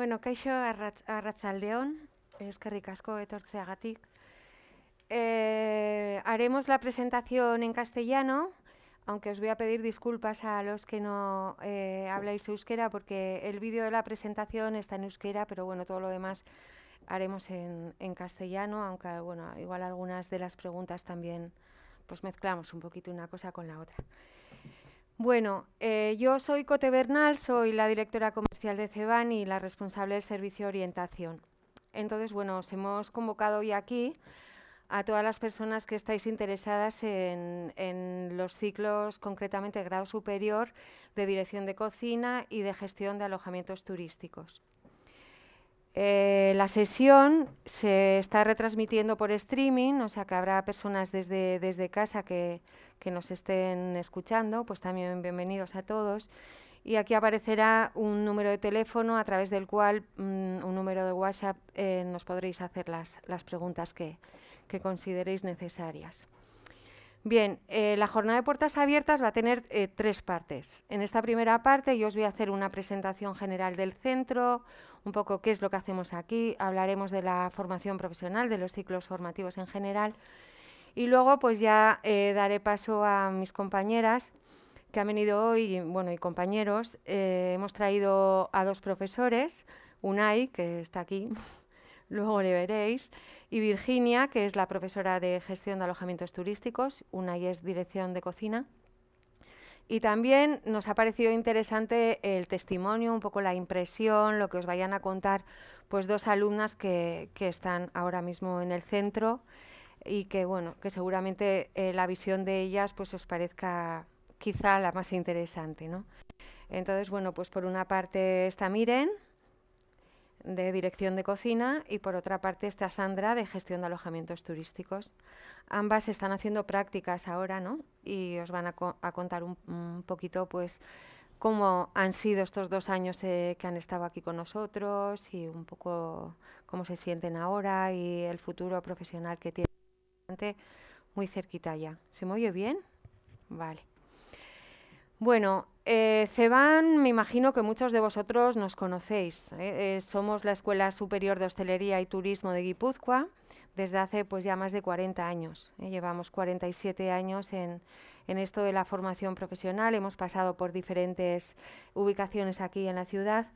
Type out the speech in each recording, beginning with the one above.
Bueno, kaixo arratz, León, eskerrik asko etortzeagatik. Eh, haremos la presentación en castellano, aunque os voy a pedir disculpas a los que no eh, habláis euskera, porque el vídeo de la presentación está en euskera, pero bueno, todo lo demás haremos en, en, castellano, aunque bueno, igual algunas de las preguntas también pues mezclamos un poquito una cosa con la otra. Bueno, eh, yo soy Cote Bernal, soy la directora comercial de CEBAN y la responsable del servicio de orientación. Entonces, bueno, os hemos convocado hoy aquí a todas las personas que estáis interesadas en, los ciclos, concretamente grado superior, de dirección de cocina y de gestión de alojamientos turísticos. Eh, la sesión se está retransmitiendo por streaming, o sea que habrá personas desde, desde casa que que nos estén escuchando, pues también bienvenidos a todos. Y aquí aparecerá un número de teléfono a través del cual, mm, un número de WhatsApp, eh, nos podréis hacer las, preguntas que, consideréis necesarias. Bien, eh, la jornada de puertas abiertas va a tener eh, tres partes. En esta primera parte yo os voy a hacer una presentación general del centro, un poco qué es lo que hacemos aquí, hablaremos de la formación profesional, de los ciclos formativos en general y luego pues ya eh, daré paso a mis compañeras que han venido hoy, bueno, y compañeros. Eh, hemos traído a dos profesores, Unai, que está aquí, luego le veréis, y Virginia, que es la profesora de gestión de alojamientos turísticos, Unai es dirección de cocina. Y también nos ha parecido interesante el testimonio, un poco la impresión, lo que os vayan a contar, pues dos alumnas que, que están ahora mismo en el centro y que bueno, que seguramente eh, la visión de ellas pues os parezca quizá la más interesante, ¿no? Entonces, bueno, pues por una parte está Miren de dirección de cocina y por otra parte está Sandra de gestión de alojamientos turísticos. Ambas están haciendo prácticas ahora, ¿no? Y os van a, contar un, poquito, pues, cómo han sido estos dos años eh, que han estado aquí con nosotros y un poco cómo se sienten ahora y el futuro profesional que tienen muy cerquita ya. ¿Se me bien? Vale. Bueno, eh, CEBAN, me imagino que muchos de vosotros nos conocéis. ¿eh? Eh, somos la Escuela Superior de Hostelería y Turismo de Guipúzcoa desde hace pues, ya más de 40 años. ¿eh? Llevamos 47 años en, en esto de la formación profesional. Hemos pasado por diferentes ubicaciones aquí en la ciudad.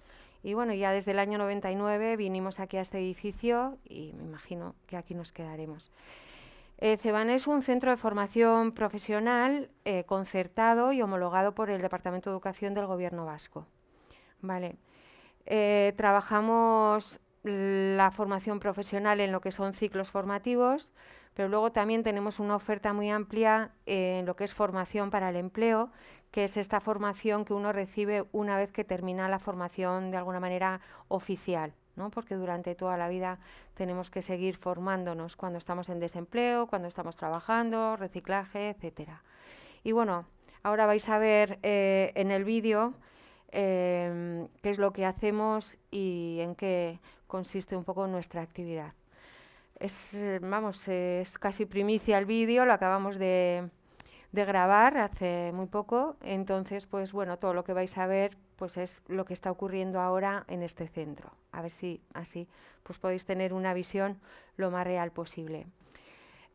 Y bueno, ya desde el año 99 vinimos aquí a este edificio y me imagino que aquí nos quedaremos. Eh, CEBAN es un centro de formación profesional eh, concertado y homologado por el Departamento de Educación del Gobierno Vasco. Vale. Eh, trabajamos la formación profesional en lo que son ciclos formativos, pero luego también tenemos una oferta muy amplia en lo que es formación para el empleo, que es esta formación que uno recibe una vez que termina la formación de alguna manera oficial porque durante toda la vida tenemos que seguir formándonos cuando estamos en desempleo, cuando estamos trabajando, reciclaje, etcétera. Y bueno, ahora vais a ver eh, en el vídeo em, qué es lo que hacemos y en qué consiste un poco nuestra actividad. Es, vamos, es casi primicia el vídeo, lo acabamos de, de grabar hace muy poco, entonces pues bueno, todo lo que vais a ver pues es lo que está ocurriendo ahora en este centro. A ver si así pues podéis tener una visión lo más real posible.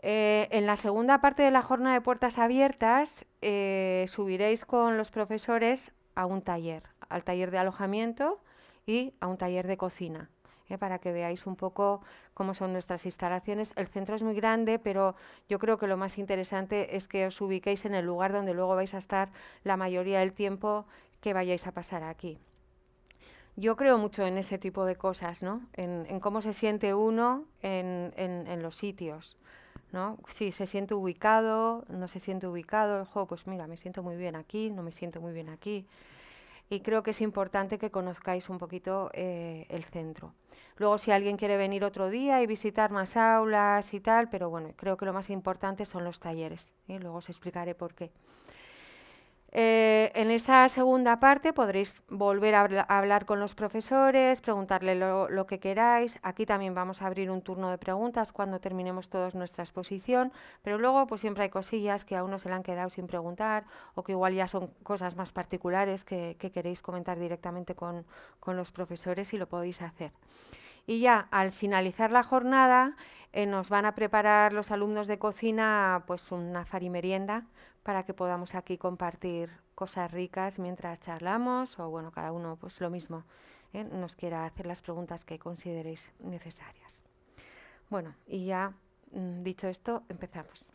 Eh, en la segunda parte de la jornada de puertas abiertas eh, subiréis con los profesores a un taller, al taller de alojamiento y a un taller de cocina, eh, para que veáis un poco cómo son nuestras instalaciones. El centro es muy grande, pero yo creo que lo más interesante es que os ubiquéis en el lugar donde luego vais a estar la mayoría del tiempo que vayáis a pasar aquí. Yo creo mucho en ese tipo de cosas, ¿no? En, cómo se siente uno en, los sitios, ¿no? Si se siente ubicado, no se siente ubicado, pues mira, me siento muy bien aquí, no me siento muy bien aquí y creo que es importante que conozcáis un poquito eh, el centro. Luego, si alguien quiere venir otro día y visitar más aulas y tal, pero bueno, creo que lo más importante son los talleres ¿eh? luego os explicaré por qué. Eh, en esa segunda parte podréis volver a, hablar con los profesores, preguntarle lo, que queráis. Aquí también vamos a abrir un turno de preguntas cuando terminemos todos nuestra exposición, pero luego pues siempre hay cosillas que a uno se le han quedado sin preguntar o que igual ya son cosas más particulares que, queréis comentar directamente con, los profesores y lo podéis hacer. Y ya al finalizar la jornada eh, nos van a preparar los alumnos de cocina pues una farimerienda para que podamos aquí compartir cosas ricas mientras charlamos o bueno, cada uno pues lo mismo, ¿eh? nos quiera hacer las preguntas que consideréis necesarias. Bueno, y ya mm, dicho esto, empezamos.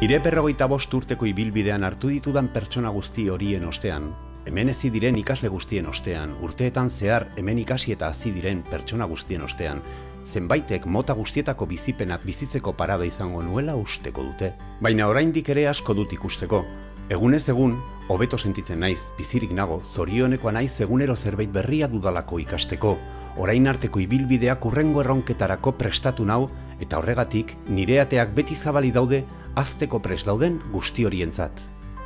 Nire berrogeita bost urteko hartu ditudan pertsona ostean, hemen ezi diren ikasle guztien ostean, urteetan zehar hemen ikasi eta hasi diren pertsona guztien ostean, zenbaitek mota guztietako bizipenak bizitzeko parada izango nuela usteko dute. Baina oraindik ere asko dut ikusteko. Egunez egun, hobeto sentitzen naiz, bizirik nago, zorionekoa naiz egunero zerbait berria dudalako ikasteko, orain arteko ibilbideak urrengo erronketarako prestatu nau, eta horregatik, nireateak beti zabali daude, azteko prest dauden guzti horientzat.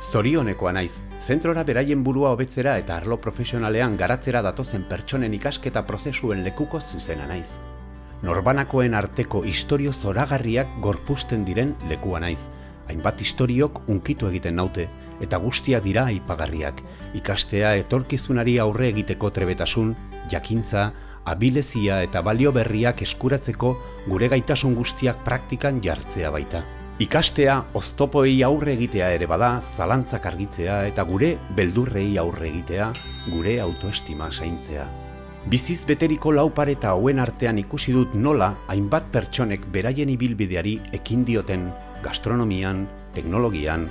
Zorionekoa naiz, zentrora beraien burua hobetzera eta arlo profesionalean garatzera datozen pertsonen ikasketa prozesuen lekuko zuzena naiz. Norbanakoen arteko historio zoragarriak gorpusten diren lekua naiz. Hainbat historiok unkitu egiten naute, eta guztia dira aipagarriak, ikastea etorkizunari aurre egiteko trebetasun, jakintza, abilezia eta balio berriak eskuratzeko gure gaitasun guztiak praktikan jartzea baita. Ikastea, oztopoei aurre egitea ere bada, zalantzak argitzea eta gure beldurrei aurre egitea, gure autoestima saintzea. Biziz beteriko laupareta hauen artean ikusi dut nola hainbat pertsonek beraien ibilbideari ekin dioten gastronomian, teknologian,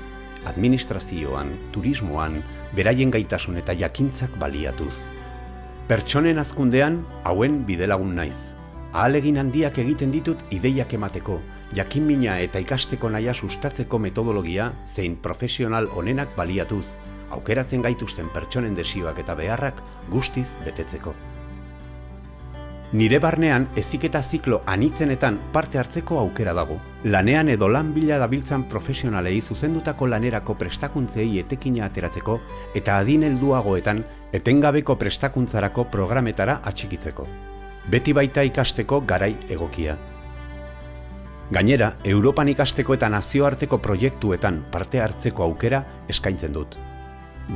administrazioan, turismoan, beraien gaitasun eta jakintzak baliatuz. Pertsonen azkundean hauen bidelagun naiz. Ahalegin handiak egiten ditut ideiak emateko, jakinmina eta ikasteko naia sustatzeko metodologia zein profesional onenak baliatuz, aukeratzen gaituzten pertsonen desioak eta beharrak guztiz betetzeko. Nire barnean eziketa ziklo anitzenetan parte hartzeko aukera dago. Lanean edo lan bila dabiltzan profesionalei zuzendutako lanerako prestakuntzei etekina ateratzeko eta adin helduagoetan etengabeko prestakuntzarako programetara atxikitzeko. Beti baita ikasteko garai egokia. Gainera, Europan ikasteko eta nazioarteko proiektuetan parte hartzeko aukera eskaintzen dut.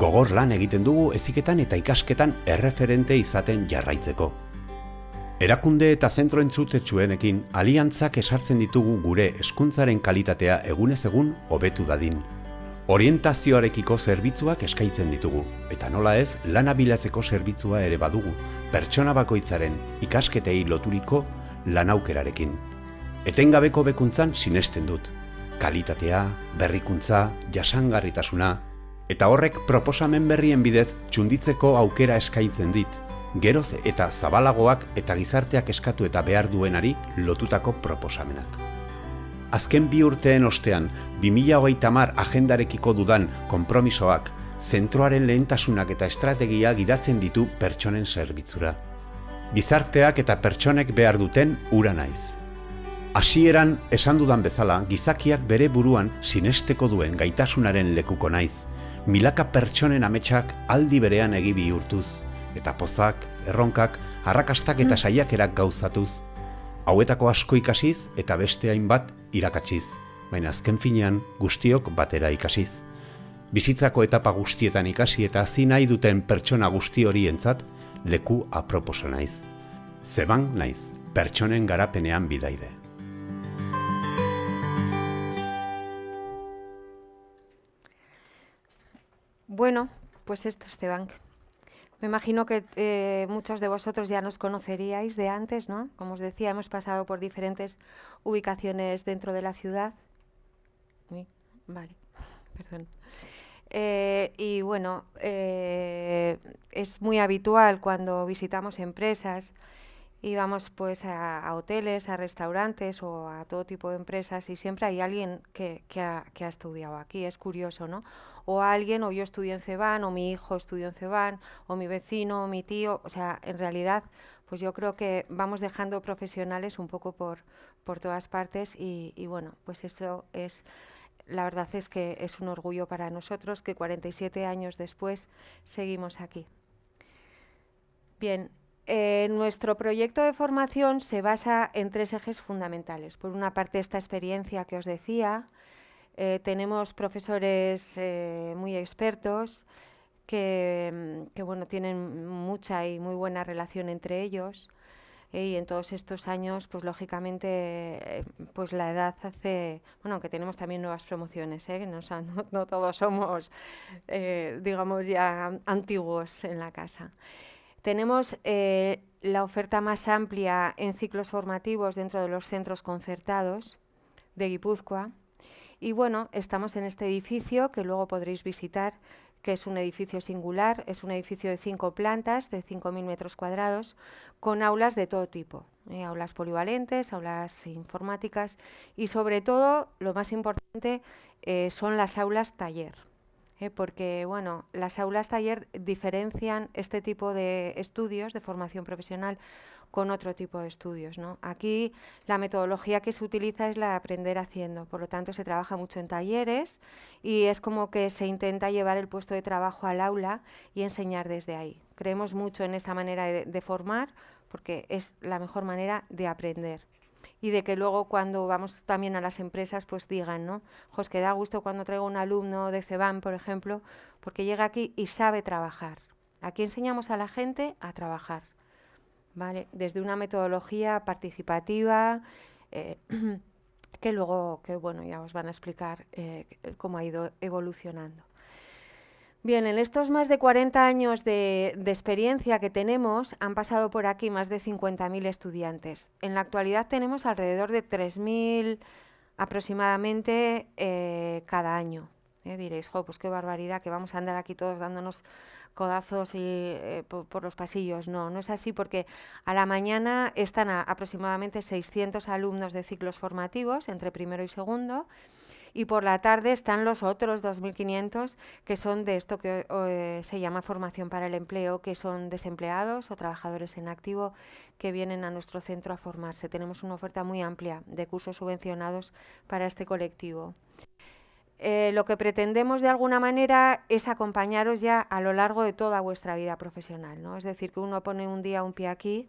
Gogor lan egiten dugu eziketan eta ikasketan erreferente izaten jarraitzeko. Erakunde eta zentro entzutetsuenekin, aliantzak esartzen ditugu gure hezkuntzaren kalitatea egunez egun hobetu dadin. Orientazioarekiko zerbitzuak eskaitzen ditugu, eta nola ez lanabilatzeko zerbitzua ere badugu, pertsona bakoitzaren ikasketei loturiko lanaukerarekin. aukerarekin etengabeko bekuntzan sinesten dut. Kalitatea, berrikuntza, jasangarritasuna, eta horrek proposamen berrien bidez txunditzeko aukera eskaintzen dit, geroz eta zabalagoak eta gizarteak eskatu eta behar duenari lotutako proposamenak. Azken bi urteen ostean, 2008 mar agendarekiko dudan konpromisoak, zentroaren lehentasunak eta estrategia gidatzen ditu pertsonen zerbitzura. Gizarteak eta pertsonek behar duten ura naiz. Hasieran esan dudan bezala, gizakiak bere buruan sinesteko duen gaitasunaren lekuko naiz, milaka pertsonen ametsak aldi berean egi bihurtuz, eta pozak, erronkak, arrakastak eta mm. saiakerak gauzatuz, hauetako asko ikasiz eta beste hainbat irakatsiz, baina azken finean guztiok batera ikasiz. Bizitzako etapa guztietan ikasi eta hazi nahi duten pertsona guzti horientzat leku aproposa naiz. Zeban naiz, pertsonen garapenean bidaide. Bueno, pues esto es Tebank. Me imagino que eh, muchos de vosotros ya nos conoceríais de antes, ¿no? Como os decía, hemos pasado por diferentes ubicaciones dentro de la ciudad. Vale, perdón. Eh, y bueno, eh, es muy habitual cuando visitamos empresas íbamos pues a, hoteles, a restaurantes o a todo tipo de empresas y siempre hay alguien que, ha, estudiado aquí, es curioso, ¿no? O alguien, o yo estudié en Ceban, o mi hijo estudió en Ceban, o mi vecino, o mi tío, o sea, en realidad pues yo creo que vamos dejando profesionales un poco por, por todas partes y, bueno, pues esto es la verdad es que es un orgullo para nosotros que 47 años después seguimos aquí. Bien, eh, nuestro proyecto de formación se basa en tres ejes fundamentales. Por una parte, esta experiencia que os decía. Eh, tenemos profesores eh, muy expertos mm, que, bueno, tienen mucha y muy buena relación entre ellos. Y en todos estos años, pues lógicamente, pues la edad hace, bueno, aunque tenemos también nuevas promociones, que no, todos somos, digamos, ya antiguos en la casa. Tenemos eh, la oferta más amplia en ciclos formativos dentro de los centros concertados de Guipúzcoa. Y bueno, estamos en este edificio que luego podréis visitar, que es un edificio singular, es un edificio de cinco plantas, de 5.000 metros cuadrados, con aulas de todo tipo, eh, aulas polivalentes, aulas informáticas y sobre todo, lo más importante, eh, son las aulas taller. Eh, porque bueno, las aulas taller diferencian este tipo de estudios de formación profesional con otro tipo de estudios. ¿no? Aquí la metodología que se utiliza es la de aprender haciendo, por lo tanto se trabaja mucho en talleres y es como que se intenta llevar el puesto de trabajo al aula y enseñar desde ahí. Creemos mucho en esta manera de formar porque es la mejor manera de aprender y de que luego cuando vamos también a las empresas pues digan, ¿no? que da gusto cuando traigo un alumno de CEBAN por ejemplo, porque llega aquí y sabe trabajar. Aquí enseñamos a la gente a trabajar, ¿vale? Desde una metodología participativa eh, que luego, que bueno, ya os van a explicar eh, cómo ha ido evolucionando. Bien, en estos más de 40 años de, experiencia que tenemos, han pasado por aquí más de 50.000 estudiantes. En la actualidad tenemos alrededor de 3.000 aproximadamente eh, cada año. Eh, diréis, jo, pues qué barbaridad, que vamos a andar aquí todos dándonos codazos y, eh, por, los pasillos. No, no es así porque a la mañana están aproximadamente 600 alumnos de ciclos formativos entre primero y segundo y por la tarde están los otros 2.500 que son de esto que eh, se llama formación para el empleo, que son desempleados o trabajadores en activo que vienen a nuestro centro a formarse. Tenemos una oferta muy amplia de cursos subvencionados para este colectivo. Eh, lo que pretendemos de alguna manera es acompañaros ya a lo largo de toda vuestra vida profesional, ¿no? Es decir, que uno pone un día un pie aquí,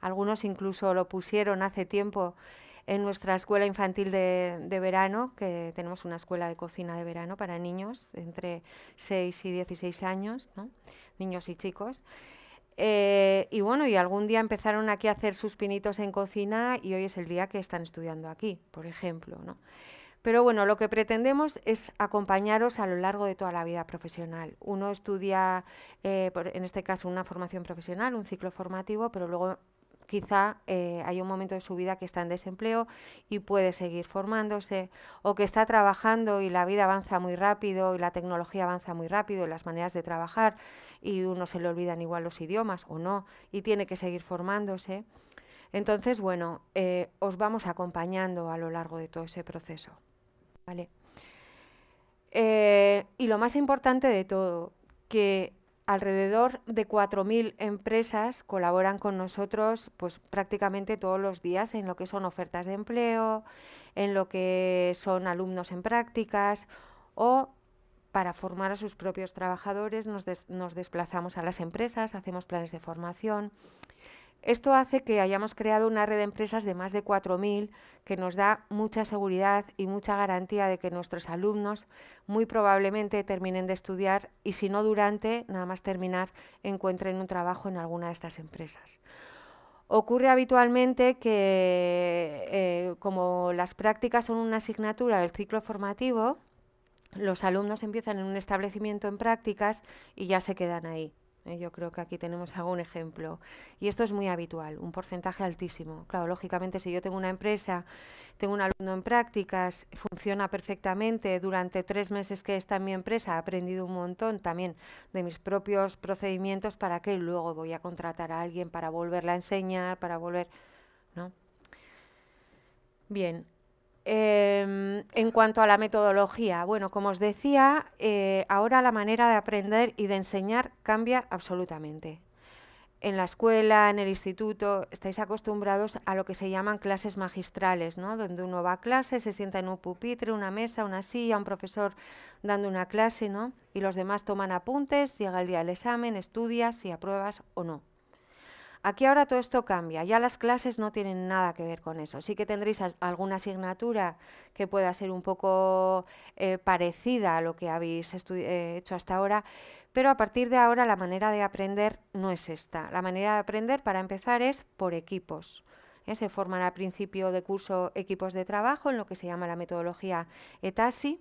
algunos incluso lo pusieron hace tiempo en nuestra escuela infantil de, verano, que tenemos una escuela de cocina de verano para niños entre 6 y 16 años, niños y chicos. Eh, y bueno, y algún día empezaron aquí a hacer sus pinitos en cocina y hoy es el día que están estudiando aquí, por ejemplo. ¿no? Pero bueno, lo que pretendemos es acompañaros a lo largo de toda la vida profesional. Uno estudia, eh, en este caso, una formación profesional, un ciclo formativo, pero luego quizá eh, hay un momento de su vida que está en desempleo y puede seguir formándose, o que está trabajando y la vida avanza muy rápido y la tecnología avanza muy rápido y las maneras de trabajar y uno se le olvidan igual los idiomas o no y tiene que seguir formándose. Entonces, bueno, eh, os vamos acompañando a lo largo de todo ese proceso. ¿vale? Eh, y lo más importante de todo, que Alrededor de 4.000 empresas colaboran con nosotros pues, prácticamente todos los días en lo que son ofertas de empleo, en lo que son alumnos en prácticas o para formar a sus propios trabajadores nos, nos desplazamos a las empresas, hacemos planes de formación. Esto hace que hayamos creado una red de empresas de más de 4.000 que nos da mucha seguridad y mucha garantía de que nuestros alumnos muy probablemente terminen de estudiar y si no durante, nada más terminar, encuentren un trabajo en alguna de estas empresas. Ocurre habitualmente que, eh, como las prácticas son una asignatura del ciclo formativo, los alumnos empiezan en un establecimiento en prácticas y ya se quedan ahí. ¿eh? yo creo que aquí tenemos algún ejemplo. Y esto es muy habitual, un porcentaje altísimo. Claro, lógicamente, si yo tengo una empresa, tengo un alumno en prácticas, funciona perfectamente, durante tres meses que está en mi empresa, ha aprendido un montón también de mis propios procedimientos para que luego voy a contratar a alguien para volverla a enseñar, para volver... ¿no? Bien, Em, en cuanto a la metodología, bueno, como os decía, eh, ahora la manera de aprender y de enseñar cambia absolutamente. En la escuela, en el instituto, estáis acostumbrados a lo que se llaman clases magistrales, ¿no? donde uno va a clase, se sienta en un pupitre, una mesa, una silla, un profesor dando una clase, ¿no? y los demás toman apuntes, llega el día del examen, estudias si apruebas o no. Aquí ahora todo esto cambia, ya las clases no tienen nada que ver con eso. Sí que tendréis alguna asignatura que pueda ser un poco eh, parecida a lo que habéis eh, hecho hasta ahora, pero a partir de ahora la manera de aprender no es esta. La manera de aprender, para empezar, es por equipos. ¿eh? Se forman al principio de curso equipos de trabajo en lo que se llama la metodología ETASI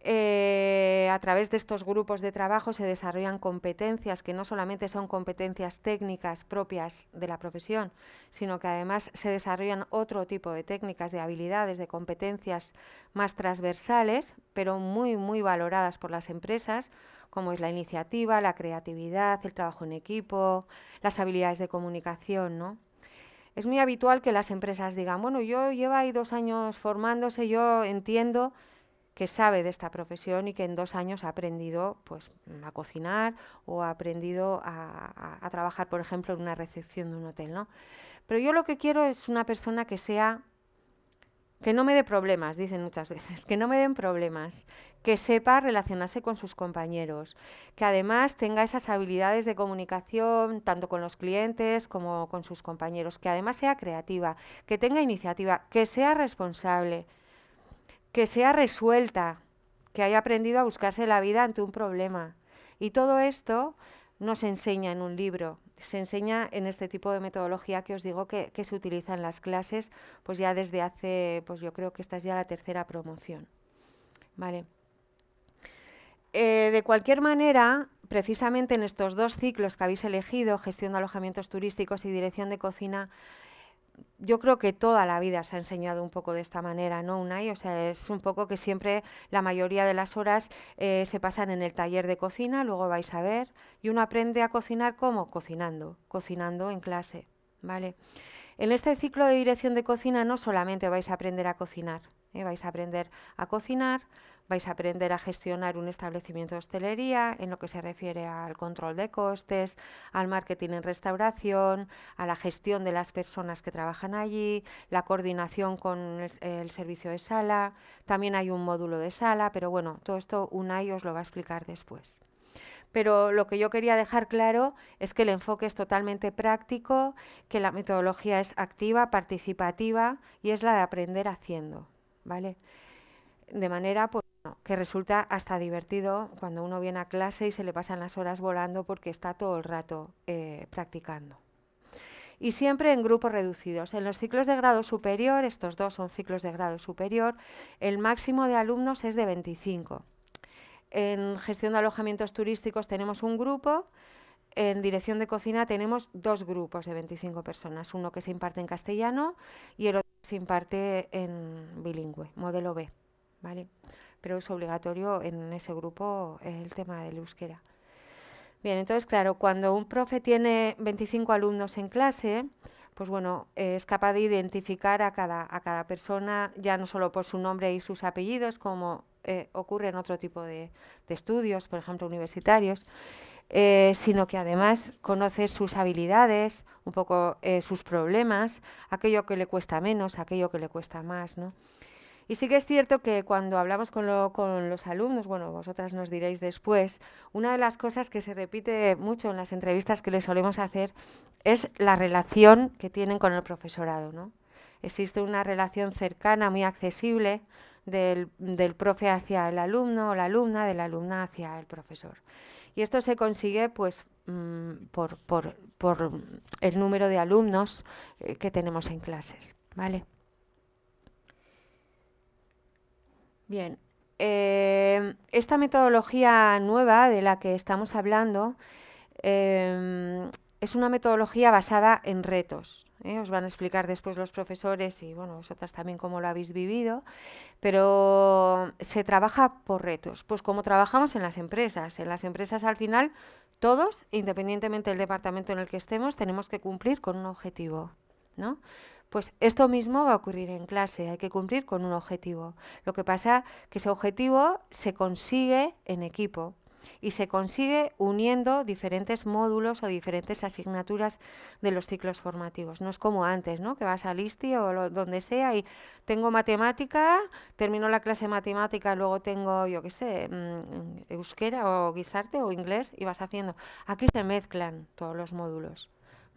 eh, a través de estos grupos de trabajo se desarrollan competencias que no solamente son competencias técnicas propias de la profesión, sino que además se desarrollan otro tipo de técnicas, de habilidades, de competencias más transversales, pero muy, muy valoradas por las empresas, como es la iniciativa, la creatividad, el trabajo en equipo, las habilidades de comunicación, ¿no? Es muy habitual que las empresas digan, bueno, yo llevo ahí dos años formándose, yo entiendo que sabe de esta profesión y que en dos años ha aprendido pues, a cocinar o ha aprendido a, trabajar, por ejemplo, en una recepción de un hotel. Pero yo lo que quiero es una persona que sea que no me dé problemas, dicen muchas veces, que no me den problemas, que sepa relacionarse con sus compañeros, que además tenga esas habilidades de comunicación tanto con los clientes como con sus compañeros, que además sea creativa, que tenga iniciativa, que sea responsable, que sea resuelta, que haya aprendido a buscarse la vida ante un problema. Y todo esto no se enseña en un libro, se enseña en este tipo de metodología que os digo que, se utiliza en las clases, pues ya desde hace, pues yo creo que esta es ya la tercera promoción. Vale. Eh, de cualquier manera, precisamente en estos dos ciclos que habéis elegido, gestión de alojamientos turísticos y dirección de cocina, yo creo que toda la vida se ha enseñado un poco de esta manera, ¿no, sea, es un poco que siempre la mayoría de las horas eh, se pasan en el taller de cocina, luego vais a ver, y uno aprende a cocinar como cocinando, cocinando en clase, ¿vale? En este ciclo de dirección de cocina no solamente vais a aprender a cocinar, ¿eh? vais a aprender a cocinar, vais a aprender a gestionar un establecimiento de hostelería en lo que se refiere al control de costes, al marketing en restauración, a la gestión de las personas que trabajan allí, la coordinación con el, servicio de sala, también hay un módulo de sala, pero bueno, todo esto UNAI os lo va a explicar después pero lo que yo quería dejar claro es que el enfoque es totalmente práctico, que la metodología es activa, participativa y es la de aprender haciendo, ¿vale? De manera pues, que resulta hasta divertido cuando uno viene a clase y se le pasan las horas volando porque está todo el rato eh, practicando. Y siempre en grupos reducidos. En los ciclos de grado superior, estos dos son ciclos de grado superior, el máximo de alumnos es de 25. En gestión de alojamientos turísticos tenemos un grupo, en dirección de cocina tenemos dos grupos de 25 personas, uno que se imparte en castellano y el otro que se imparte en bilingüe, modelo B. ¿vale? pero es obligatorio en ese grupo el tema del euskera. Bien, entonces, claro, cuando un profe tiene 25 alumnos en clase, pues bueno, es capaz de identificar a cada, persona, ya no solo por su nombre y sus apellidos, como eh, ocurre en otro tipo de, estudios, por ejemplo, universitarios, eh, sino que además conoce sus habilidades, un poco eh, sus problemas, aquello que le cuesta menos, aquello que le cuesta más, ¿no? Y sí que es cierto que cuando hablamos con, los alumnos, bueno, vosotras nos diréis después, una de las cosas que se repite mucho en las entrevistas que les solemos hacer es la relación que tienen con el profesorado. ¿no? Existe una relación cercana, muy accesible, del, profe hacia el alumno o la alumna, de la alumna hacia el profesor. Y esto se consigue pues mm, por, el número de alumnos eh, que tenemos en clases. ¿vale? Bien, em, esta metodología nueva de la que estamos hablando em, es una metodología basada en retos. ¿eh? Os van a explicar después los profesores y bueno, vosotras también cómo lo habéis vivido, pero se trabaja por retos, pues como trabajamos en las empresas. En las empresas al final todos, independientemente del departamento en el que estemos, tenemos que cumplir con un objetivo. ¿no? Pues esto mismo va a ocurrir en clase, hay que cumplir con un objetivo. Lo que pasa es que ese objetivo se consigue en equipo y se consigue uniendo diferentes módulos o diferentes asignaturas de los ciclos formativos. No es como antes, ¿no? que vas a ISTI o donde sea y tengo matemática, termino la clase de matemática, luego tengo, yo qué sé, mm, euskera o guisarte o inglés y vas haciendo. Aquí se mezclan todos los módulos.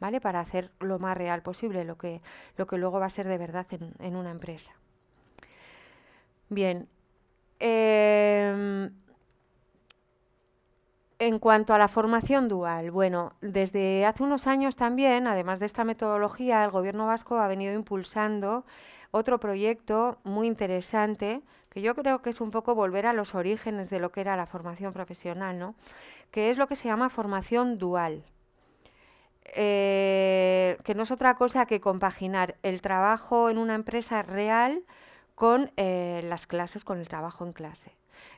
¿vale? Para hacer lo más real posible, lo que, lo que luego va a ser de verdad en, una empresa. Bien. Em, en cuanto a la formación dual, bueno, desde hace unos años también, además de esta metodología, el Gobierno vasco ha venido impulsando otro proyecto muy interesante, que yo creo que es un poco volver a los orígenes de lo que era la formación profesional, ¿no? que es lo que se llama formación dual. Eh, que no es otra cosa que compaginar el trabajo en una empresa real con eh, las clases, con el trabajo en clase.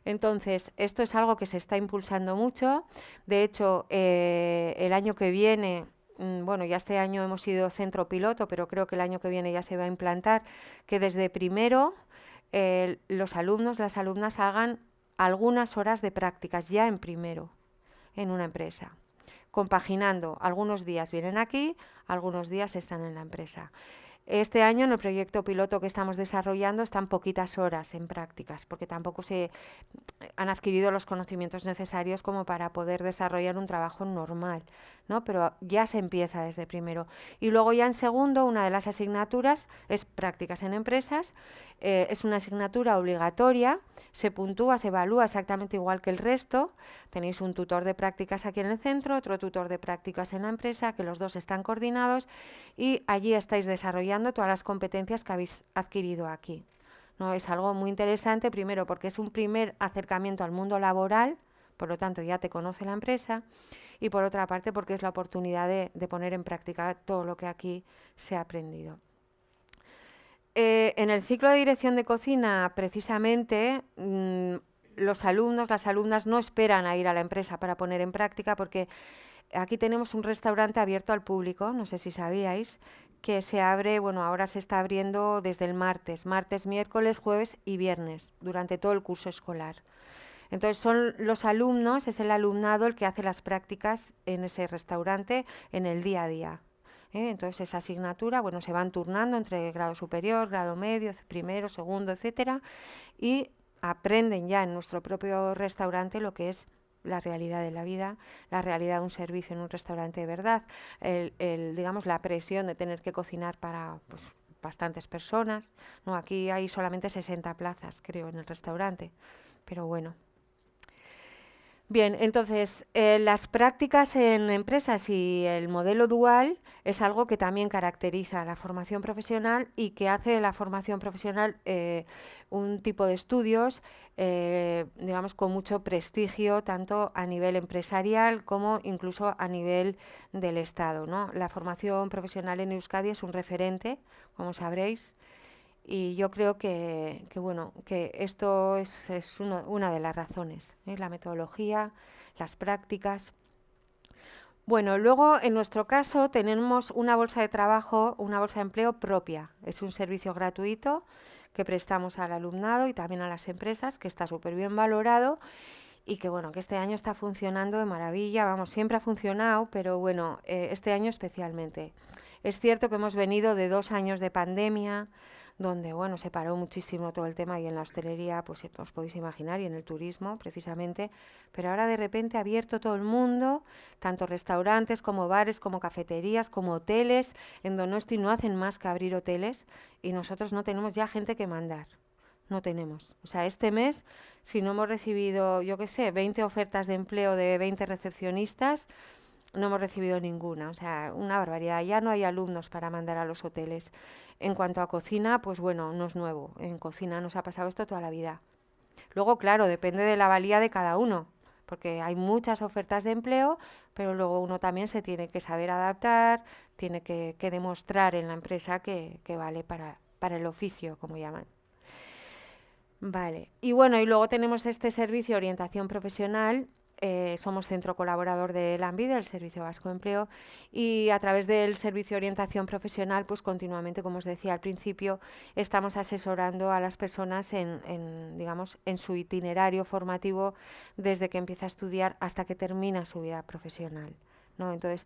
Entonces, esto es algo que se está impulsando mucho. De hecho, eh, el año que viene, mm, bueno, ya este año hemos sido centro piloto, pero creo que el año que viene ya se va a implantar, que desde primero los alumnos, las alumnas hagan algunas horas de prácticas ya en primero en una empresa compaginando. Algunos días vienen aquí, algunos días están en la empresa. Este año en el proyecto piloto que estamos desarrollando están poquitas horas en prácticas, porque tampoco se eh, han adquirido los conocimientos necesarios como para poder desarrollar un trabajo normal. Pero ya se empieza desde primero. Y luego ya en segundo, una de las asignaturas es prácticas en empresas. Eh, es una asignatura obligatoria, se puntúa, se evalúa exactamente igual que el resto. Tenéis un tutor de prácticas aquí en el centro, otro tutor de prácticas en la empresa, que los dos están coordinados y allí estáis desarrollando todas las competencias que habéis adquirido aquí. ¿No? Es algo muy interesante, primero porque es un primer acercamiento al mundo laboral, por lo tanto ya te conoce la empresa, y por otra parte porque es la oportunidad de, poner en práctica todo lo que aquí se ha aprendido. Eh, en el ciclo de dirección de cocina, precisamente, mm, los alumnos, las alumnas no esperan a ir a la empresa para poner en práctica porque aquí tenemos un restaurante abierto al público, no sé si sabíais, que se abre, bueno, ahora se está abriendo desde el martes, martes, miércoles, jueves y viernes, durante todo el curso escolar. Entonces son los alumnos, es el alumnado el que hace las prácticas en ese restaurante en el día a día. ¿eh? Entonces esa asignatura, bueno, se van turnando entre grado superior, grado medio, primero, segundo, etcétera, y aprenden ya en nuestro propio restaurante lo que es la realidad de la vida, la realidad de un servicio en un restaurante de verdad, digamos la presión de tener que cocinar para pues, bastantes personas. No, aquí hay solamente 60 plazas, creo, en el restaurante, pero bueno. Bien, entonces, eh, las prácticas en empresas y el modelo dual es algo que también caracteriza la formación profesional y que hace de la formación profesional eh, un tipo de estudios, eh, digamos, con mucho prestigio, tanto a nivel empresarial como incluso a nivel del Estado. La formación profesional en Euskadi es un referente, como sabréis, y yo creo que, bueno, que esto es, una de las razones, ¿eh? la metodología, las prácticas. Bueno, luego en nuestro caso tenemos una bolsa de trabajo, una bolsa de empleo propia. Es un servicio gratuito que prestamos al alumnado y también a las empresas, que está súper bien valorado y que bueno, que este año está funcionando de maravilla, vamos, siempre ha funcionado, pero bueno, eh, este año especialmente. Es cierto que hemos venido de dos años de pandemia, donde bueno, se paró muchísimo todo el tema y en la hostelería, pues eh, os podéis imaginar, y en el turismo precisamente, pero ahora de repente ha abierto todo el mundo, tanto restaurantes como bares, como cafeterías, como hoteles, en Donosti no hacen más que abrir hoteles y nosotros no tenemos ya gente que mandar no tenemos. O sea, este mes, si no hemos recibido, yo qué sé, 20 ofertas de empleo de 20 recepcionistas, no hemos recibido ninguna, o sea, una barbaridad. Ya no hay alumnos para mandar a los hoteles. En cuanto a cocina, pues bueno, no es nuevo. En cocina nos ha pasado esto toda la vida. Luego, claro, depende de la valía de cada uno, porque hay muchas ofertas de empleo, pero luego uno también se tiene que saber adaptar, tiene que, demostrar en la empresa que, vale para, para el oficio, como llaman. Vale, y bueno, y luego tenemos este servicio de orientación profesional eh, somos centro colaborador del AMBI, del Servicio Vasco de Empleo, y a través del Servicio de Orientación Profesional, pues continuamente, como os decía al principio, estamos asesorando a las personas en, digamos, en su itinerario formativo desde que empieza a estudiar hasta que termina su vida profesional. Entonces,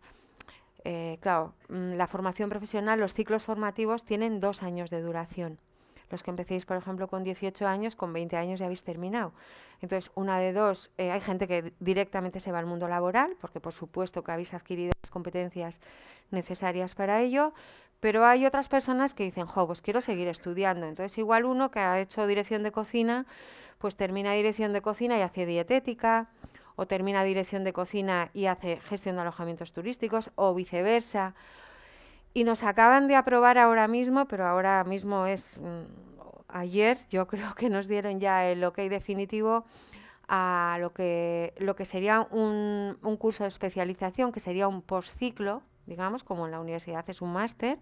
eh, claro, mm, la formación profesional, los ciclos formativos tienen dos años de duración. Los que empecéis, por ejemplo, con 18 años, con 20 años ya habéis terminado. Entonces, una de dos, eh, hay gente que directamente se va al mundo laboral, porque por supuesto que habéis adquirido las competencias necesarias para ello, pero hay otras personas que dicen, jo, pues quiero seguir estudiando. Entonces, igual uno que ha hecho dirección de cocina, pues termina dirección de cocina y hace dietética, o termina dirección de cocina y hace gestión de alojamientos turísticos, o viceversa y nos acaban de aprobar ahora mismo, pero ahora mismo es mm, ayer, yo creo que nos dieron ya el ok definitivo a lo que, lo que sería un, curso de especialización, que sería un ciclo, digamos, como en la universidad es un máster,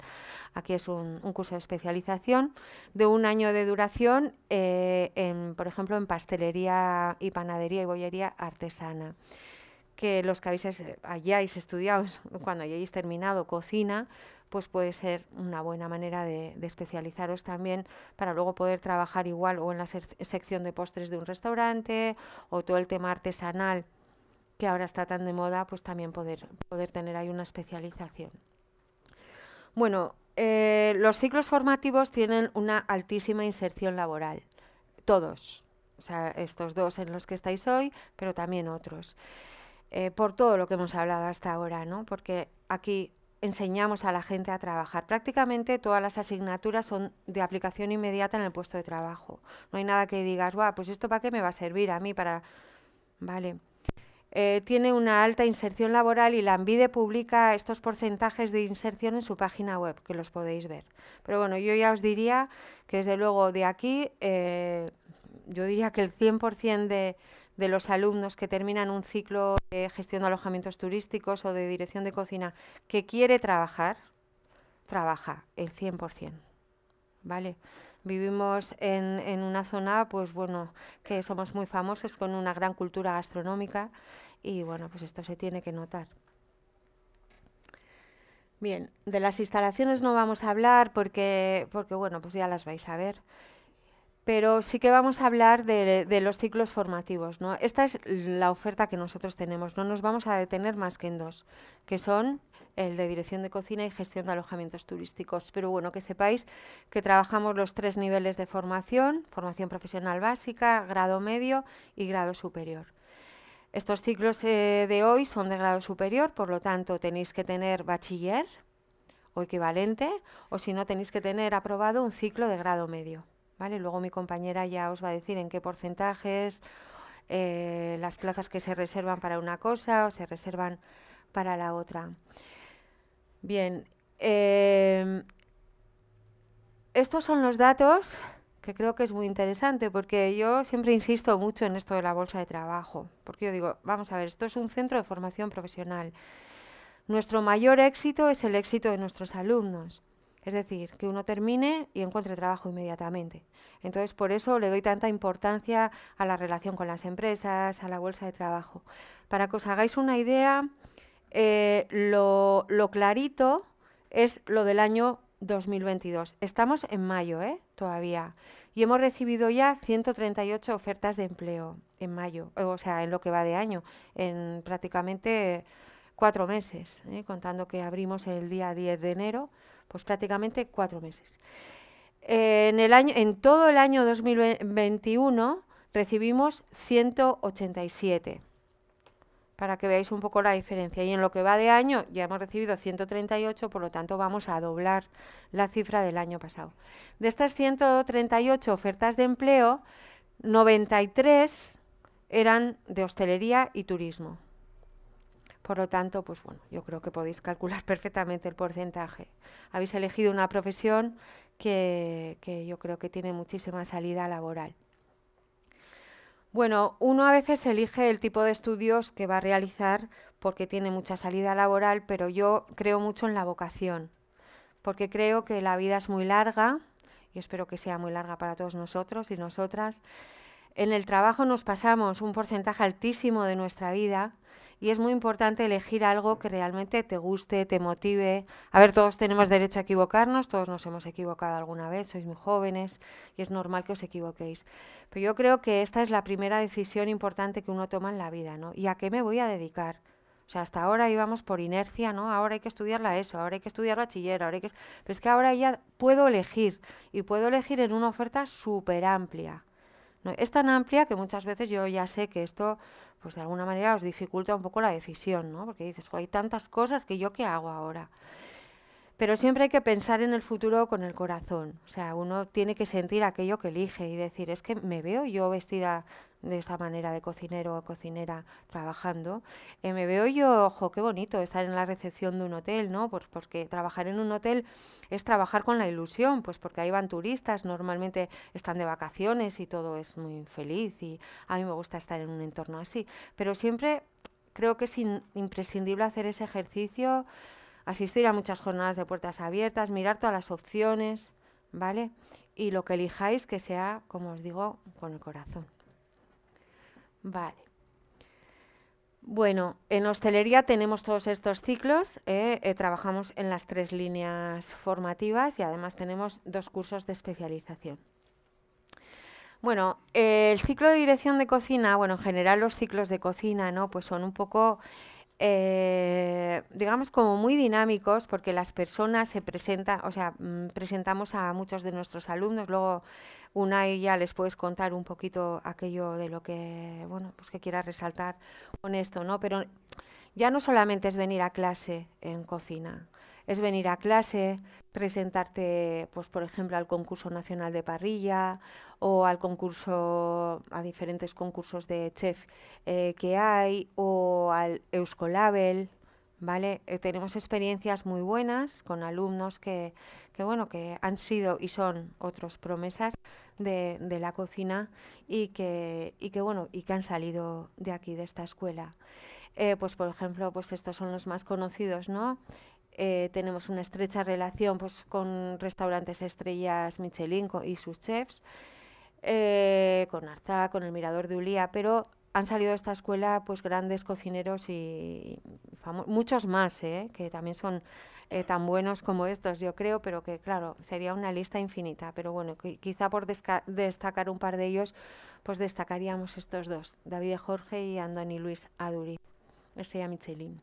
aquí es un, curso de especialización de un año de duración, eh, por ejemplo, en pastelería y panadería y bollería artesana. Que los que habéis, hayáis estudiado, cuando hayáis terminado cocina, pues puede ser una buena manera de, especializaros también para luego poder trabajar igual o en la sección de postres de un restaurante o todo el tema artesanal que ahora está tan de moda, pues también poder, poder tener ahí una especialización. Bueno, eh, los ciclos formativos tienen una altísima inserción laboral, todos, o sea, estos dos en los que estáis hoy, pero también otros, eh, por todo lo que hemos hablado hasta ahora, ¿no? Porque aquí enseñamos a la gente a trabajar. Prácticamente todas las asignaturas son de aplicación inmediata en el puesto de trabajo. No hay nada que digas, guau, pues esto para qué me va a servir a mí para... Vale. Eh, tiene una alta inserción laboral y la ANVIDE publica estos porcentajes de inserción en su página web, que los podéis ver. Pero bueno, yo ya os diría que desde luego de aquí, eh, yo diría que el 100% de, de los alumnos que terminan un ciclo de gestión de alojamientos turísticos o de dirección de cocina que quiere trabajar, trabaja el 100%. ¿Vale? Vivimos en, una zona, pues bueno, que somos muy famosos con una gran cultura gastronómica y bueno, pues esto se tiene que notar. Bien, de las instalaciones no vamos a hablar porque, porque bueno, pues ya las vais a ver pero sí que vamos a hablar de, los ciclos formativos. ¿no? Esta es la oferta que nosotros tenemos, no nos vamos a detener más que en dos, que son el de dirección de cocina y gestión de alojamientos turísticos. Pero bueno, que sepáis que trabajamos los tres niveles de formación, formación profesional básica, grado medio y grado superior. Estos ciclos eh, de hoy son de grado superior, por lo tanto tenéis que tener bachiller o equivalente, o si no tenéis que tener aprobado un ciclo de grado medio. Luego mi compañera ya os va a decir en qué porcentajes, eh, las plazas que se reservan para una cosa o se reservan para la otra. Bien, em, estos son los datos que creo que es muy interesante porque yo siempre insisto mucho en esto de la bolsa de trabajo, porque yo digo, vamos a ver, esto es un centro de formación profesional. Nuestro mayor éxito es el éxito de nuestros alumnos. Es decir, que uno termine y encuentre trabajo inmediatamente. Entonces, por eso le doy tanta importancia a la relación con las empresas, a la bolsa de trabajo. Para que os hagáis una idea, eh, lo, clarito es lo del año 2022. Estamos en mayo, ¿eh? Todavía. Y hemos recibido ya 138 ofertas de empleo en mayo, o sea, en lo que va de año, en prácticamente cuatro meses, ¿eh? contando que abrimos el día 10 de enero, pues prácticamente cuatro meses. en, el año, en todo el año 2021 recibimos 187, para que veáis un poco la diferencia. Y en lo que va de año ya hemos recibido 138, por lo tanto vamos a doblar la cifra del año pasado. De estas 138 ofertas de empleo, 93 eran de hostelería y turismo. Por lo tanto, pues bueno, yo creo que podéis calcular perfectamente el porcentaje. Habéis elegido una profesión que, que yo creo que tiene muchísima salida laboral. Bueno, uno a veces elige el tipo de estudios que va a realizar porque tiene mucha salida laboral, pero yo creo mucho en la vocación, porque creo que la vida es muy larga, y espero que sea muy larga para todos nosotros y nosotras. En el trabajo nos pasamos un porcentaje altísimo de nuestra vida y es muy importante elegir algo que realmente te guste, te motive. A ver, todos tenemos derecho a equivocarnos, todos nos hemos equivocado alguna vez, sois muy jóvenes y es normal que os equivoquéis. Pero yo creo que esta es la primera decisión importante que uno toma en la vida, ¿no? ¿Y a qué me voy a dedicar? O sea, hasta ahora íbamos por inercia, ¿no? Ahora hay que estudiar la ESO, ahora hay que estudiar bachiller, ahora hay que... Pero es que ahora ya puedo elegir y puedo elegir en una oferta súper amplia. Es tan amplia que muchas veces yo ya sé que esto pues de alguna manera os dificulta un poco la decisión, ¿no? Porque dices, hay tantas cosas que yo qué hago ahora. Pero siempre hay que pensar en el futuro con el corazón. O sea, uno tiene que sentir aquello que elige y decir, es que me veo yo vestida de esta manera de cocinero o cocinera trabajando. Eh, me veo yo, ojo, qué bonito estar en la recepción de un hotel, ¿no? Pues porque trabajar en un hotel es trabajar con la ilusión, pues porque ahí van turistas, normalmente están de vacaciones y todo es muy feliz y a mí me gusta estar en un entorno así. Pero siempre creo que es imprescindible hacer ese ejercicio asistir a muchas jornadas de puertas abiertas, mirar todas las opciones, ¿vale? Y lo que elijáis que sea, como os digo, con el corazón. Vale. Bueno, en hostelería tenemos todos estos ciclos, ¿eh? Eh, trabajamos en las tres líneas formativas y además tenemos dos cursos de especialización. Bueno, el ciclo de dirección de cocina, bueno, en general los ciclos de cocina, ¿no? Pues son un poco eh, digamos, como muy dinámicos, porque las personas se presentan, o sea, mm, presentamos a muchos de nuestros alumnos, luego una y ya les puedes contar un poquito aquello de lo que, bueno, pues que quieras resaltar con esto, ¿no? Pero ya no solamente es venir a clase en cocina, es venir a clase, presentarte, pues, por ejemplo, al concurso nacional de parrilla o al concurso, a diferentes concursos de chef eh, que hay o al Euskolabel, ¿vale? Eh, tenemos experiencias muy buenas con alumnos que, bueno, que han sido y son otros promesas de, la cocina y que, y que, bueno, y que han salido de aquí, de esta escuela. Eh, pues por ejemplo, pues estos son los más conocidos, ¿no? Eh, tenemos una estrecha relación pues, con restaurantes estrellas Michelin y sus chefs, eh, con Arza, con el Mirador de Ulía, pero han salido de esta escuela pues, grandes cocineros y muchos más, eh, que también son tan buenos como estos, yo creo, pero que claro, sería una lista infinita. Pero bueno, quizá por destacar un par de ellos, pues destacaríamos estos dos, David Jorge y Andoni Luis Aduri. Ese Michelin.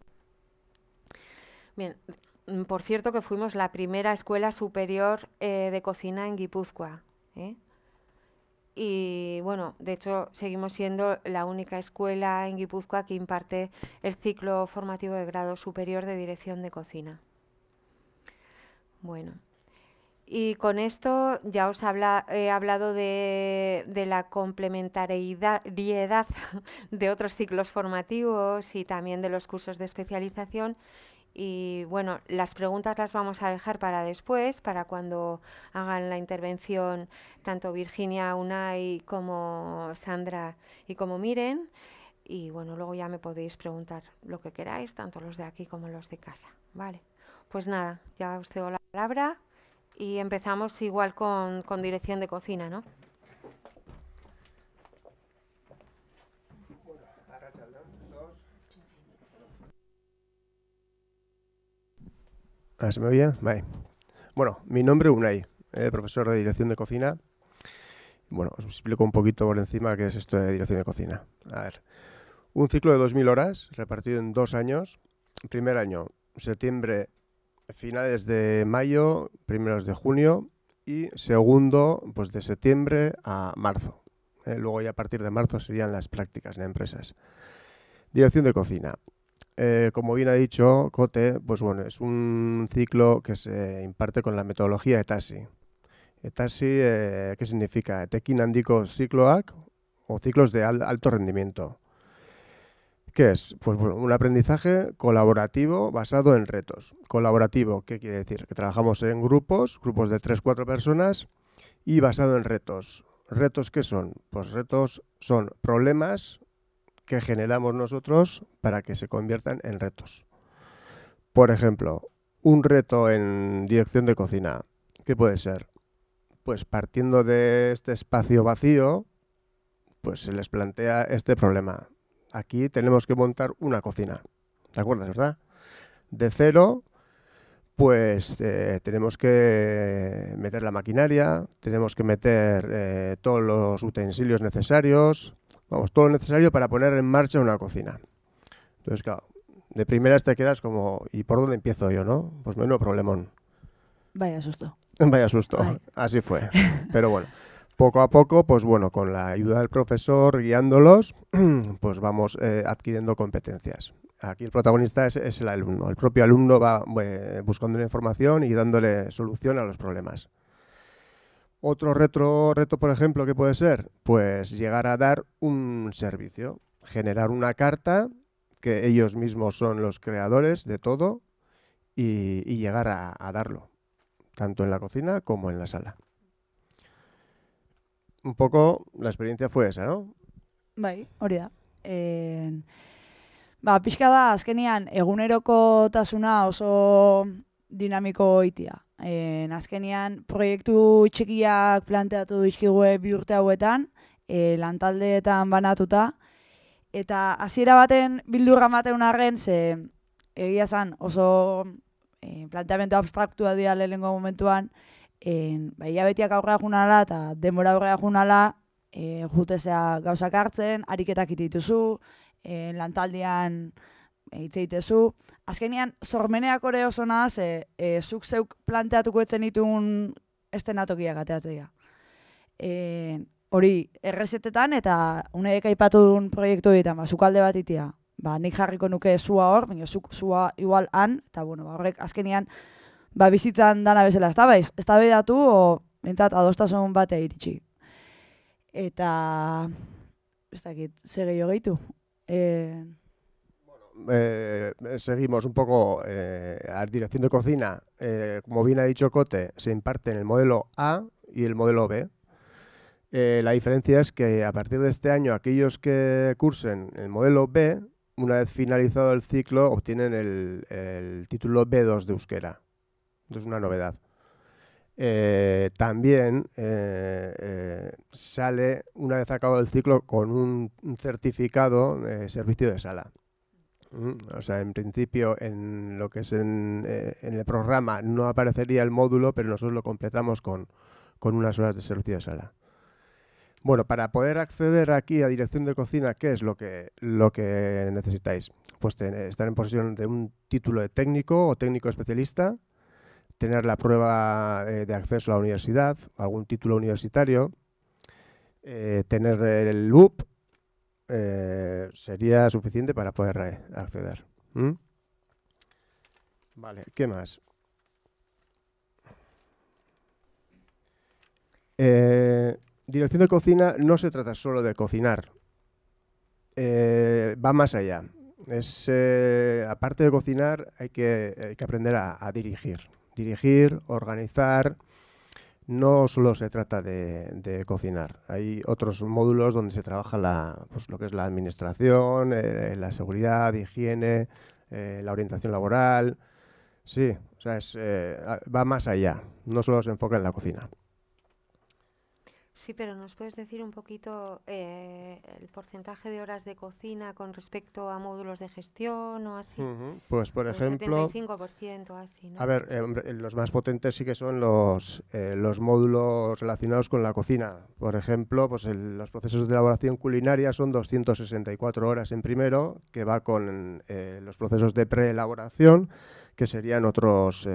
Bien, mm, por cierto que fuimos la primera escuela superior eh, de cocina en Guipúzcoa. ¿eh? Y bueno, de hecho seguimos siendo la única escuela en Guipúzcoa que imparte el ciclo formativo de grado superior de dirección de cocina. Bueno, y con esto ya os he hablado de la complementariedad de otros ciclos formativos y también de los cursos de especialización. Y bueno, las preguntas las vamos a dejar para después, para cuando hagan la intervención tanto Virginia Unay como Sandra y como Miren. Y bueno, luego ya me podéis preguntar lo que queráis, tanto los de aquí como los de casa. Vale, pues nada, ya os cedo la palabra y empezamos igual con, con dirección de cocina, ¿no? Ah, ¿Se me oye? Bueno, mi nombre es Unai, eh, profesor de dirección de cocina. Bueno, os explico un poquito por encima qué es esto de dirección de cocina. A ver, un ciclo de 2.000 horas repartido en dos años. Primer año, septiembre, finales de mayo, primeros de junio. Y segundo, pues de septiembre a marzo. Eh, luego ya a partir de marzo serían las prácticas de empresas. Dirección de cocina. Eh, como bien ha dicho Cote, pues bueno, es un ciclo que se imparte con la metodología ETASI. ETASI, eh, eh, ¿qué significa? Etekin Cicloak o ciclos de alto rendimiento. ¿Qué es? Pues un aprendizaje colaborativo basado en retos. Colaborativo, ¿qué quiere decir? Que trabajamos en grupos, grupos de 3-4 personas y basado en retos. ¿Retos qué son? Pues retos son problemas que generamos nosotros para que se conviertan en retos. Por ejemplo, un reto en dirección de cocina. ¿Qué puede ser? Pues partiendo de este espacio vacío, pues se les plantea este problema. Aquí tenemos que montar una cocina. ¿Te acuerdas, verdad? De cero, pues eh, tenemos que meter la maquinaria, tenemos que meter eh, todos los utensilios necesarios, vamos, todo lo necesario para poner en marcha una cocina. Entonces, claro, de primeras te quedas como, ¿y por dónde empiezo yo, no? Pues un problemón. Vaya susto. Vaya susto, así fue. Pero bueno, poco a poco, pues bueno, con la ayuda del profesor, guiándolos, pues vamos eh, adquiriendo competencias. Aquí el protagonista es, el alumno. El propio alumno va eh, buscando la información y dándole solución a los problemas. Otro retro reto, por ejemplo, que puede ser, pues llegar a dar un servicio, generar una carta que ellos mismos son los creadores de todo y, llegar a, darlo, tanto en la cocina como en la sala. Un poco la experiencia fue esa, ¿no? Bai, hori da. E, ba, pixka da, egunerokotasuna dinamiko oitia. E, azkenian proiektu txikiak planteatu dizkigue bi urte hauetan, e, lantaldeetan banatuta eta hasiera baten bildurra mateun harren ze egia san oso e, planteamendu abstraktua dira lehengo momentuan, en baia betiak aurra junala ta denbora aurrera junala, e, jutezea gauzak hartzen, ariketak dituzu, eh lantaldean hitz egitezu. Azkenean, sormeneak ore oso naz, e, zuk zeuk planteatuko etzen ditun estenatokia gateatzea. E, hori, errezetetan eta unedek aipatu duen proiektu ditan, ba, zukalde bat itia. Ba, nik jarriko nuke zua hor, baina zuk zua igualan eta bueno, ba, horrek azkenean ba, bizitzan dana bezala, ez da baiz, ez da behidatu, o, bintzat, adostasun batea iritsi. Eta, ez dakit, zer gehiago gehitu. Eh, Eh, seguimos un poco eh, a dirección de cocina. Eh, como bien ha dicho Cote, se imparte en el modelo A y el modelo B. la diferencia es que a partir de este año aquellos que cursen el modelo B, una vez finalizado el ciclo, obtienen el, título B2 de euskera. es una novedad. también sale, una vez acabado el ciclo, con un, un certificado de servicio de sala. Mm, o sea, en principio en lo que es eh, en, el programa no aparecería el módulo, pero nosotros lo completamos con, unas horas de servicio de sala. Bueno, para poder acceder aquí a dirección de cocina, ¿qué es lo que, lo que necesitáis? Pues estar en posesión de un título de técnico o técnico especialista, tener la prueba eh, de acceso a la universidad, algún título universitario, eh, tener el BUP. Eh, sería suficiente para poder eh, acceder. Vale, ¿qué más? Eh, dirección de cocina no se trata solo de cocinar, va más allá. Es, aparte de cocinar, hay que, aprender a, dirigir. Dirigir, organizar, no solo se trata de, cocinar. Hay otros módulos donde se trabaja la, pues, lo que es la administración, eh, la seguridad, higiene, eh, la orientación laboral. Sí, o sea, eh, va más allá. No solo se enfoca en la cocina. Sí, pero ¿nos puedes decir un poquito eh, el porcentaje de horas de cocina con respecto a módulos de gestión o así? Pues, por ejemplo... así, A ver, eh, eh, los más potentes sí que son los, los módulos relacionados con la cocina. Por ejemplo, pues los procesos de elaboración culinaria son 264 horas en primero, que va con los procesos de preelaboración, que serían otros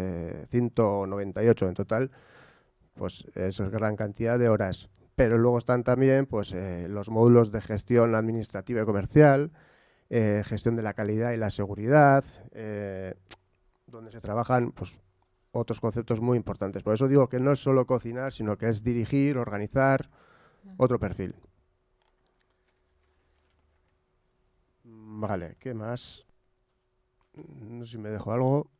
198 en total pues es gran cantidad de horas. Pero luego están también pues, eh, los módulos de gestión administrativa y comercial, eh, gestión de la calidad y la seguridad, eh, donde se trabajan pues, otros conceptos muy importantes. Por eso digo que no es solo cocinar, sino que es dirigir, organizar, otro perfil. Vale, ¿qué más? No sé si me dejo algo.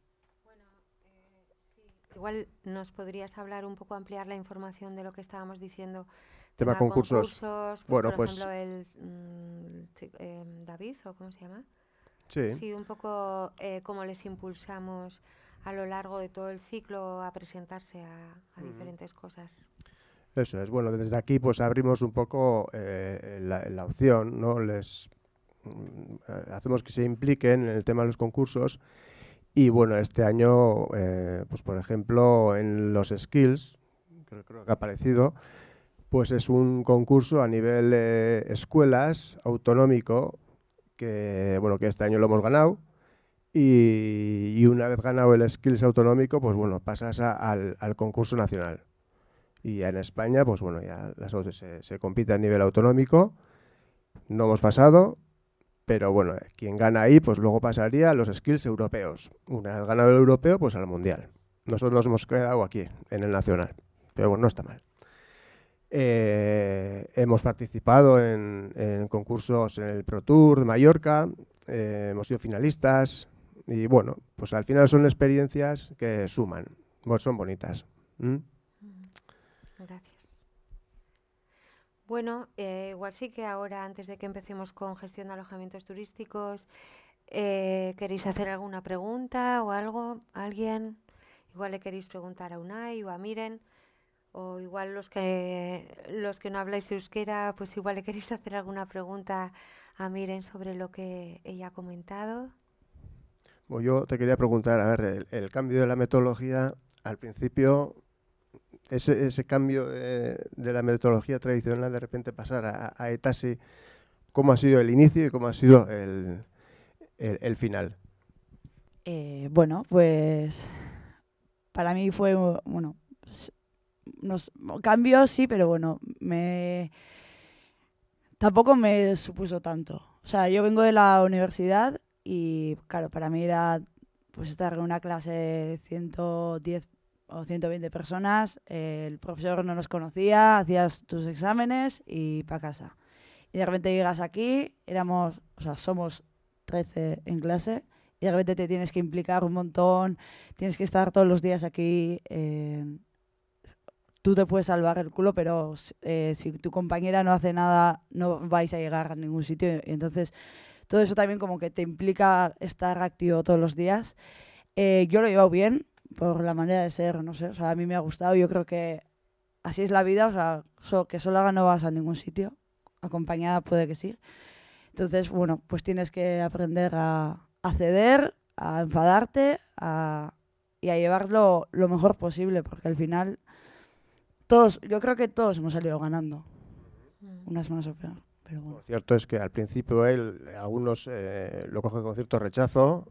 Igual nos podrías hablar un poco, ampliar la información de lo que estábamos diciendo. Tema, concursos. Pues, bueno, por pues. Ejemplo, el, mm, em, David, ¿o cómo se llama? Sí. Sí, un poco eh, cómo les impulsamos a lo largo de todo el ciclo a presentarse a, diferentes cosas. Eso es. Bueno, desde aquí pues abrimos un poco eh, la, opción, ¿no? Les mm, eh, hacemos que se impliquen en el tema de los concursos y bueno, este año, eh, pues por ejemplo, en los skills, creo, creo que ha aparecido, pues es un concurso a nivel escuelas autonómico que bueno que este año lo hemos ganado y, una vez ganado el skills autonómico pues bueno pasas al, concurso nacional y ya en España pues bueno ya las se compite a nivel autonómico no hemos pasado pero bueno, quien gana ahí, pues luego pasaría a los skills europeos. Una vez ganado el europeo, pues al mundial. Nosotros nos hemos quedado aquí, en el nacional. Pero bueno, no está mal. Eh, hemos participado en, concursos en el Pro Tour de Mallorca, eh, hemos sido finalistas y bueno, pues al final son experiencias que suman, son bonitas. Gracias. Bueno, eh, igual sí que ahora, antes de que empecemos con gestión de alojamientos turísticos, eh, ¿queréis hacer alguna pregunta o algo? ¿Alguien? Igual le queréis preguntar a Unai o a Miren, o igual los que, los que no habláis euskera, pues igual le queréis hacer alguna pregunta a Miren sobre lo que ella ha comentado. Bueno, yo te quería preguntar, a ver, el cambio de la metodología al principio ese, cambio de, la metodología tradicional de repente pasar a, a, ETASI, cómo ha sido el inicio y cómo ha sido el, el, final. Eh, bueno, pues para mí fue, bueno, cambios sí, pero bueno, me tampoco me supuso tanto. O sea, yo vengo de la universidad y claro, para mí era pues estar en una clase de 110 o 120 personas, el profesor no nos conocía, hacías tus exámenes y para casa. Y de repente llegas aquí, éramos, sea, somos 13 en clase, y de repente te tienes que implicar un montón, tienes que estar todos los días aquí. Eh, tú te puedes salvar el culo, pero eh, si tu compañera no hace nada, no vais a llegar a ningún sitio. entonces, todo eso también como que te implica estar activo todos los días. Eh, yo lo he llevado bien, por la manera de ser, no sé, o sea, a mí me ha gustado, yo creo que así es la vida, o sea, que que sola no vas a ningún sitio, acompañada puede que sí. Entonces, bueno, pues tienes que aprender a, ceder, a enfadarte a, y a llevarlo lo mejor posible, porque al final todos, yo creo que todos hemos salido ganando, mm. unas más o peor. Lo cierto es que al principio él, algunos eh, lo cogen con cierto rechazo,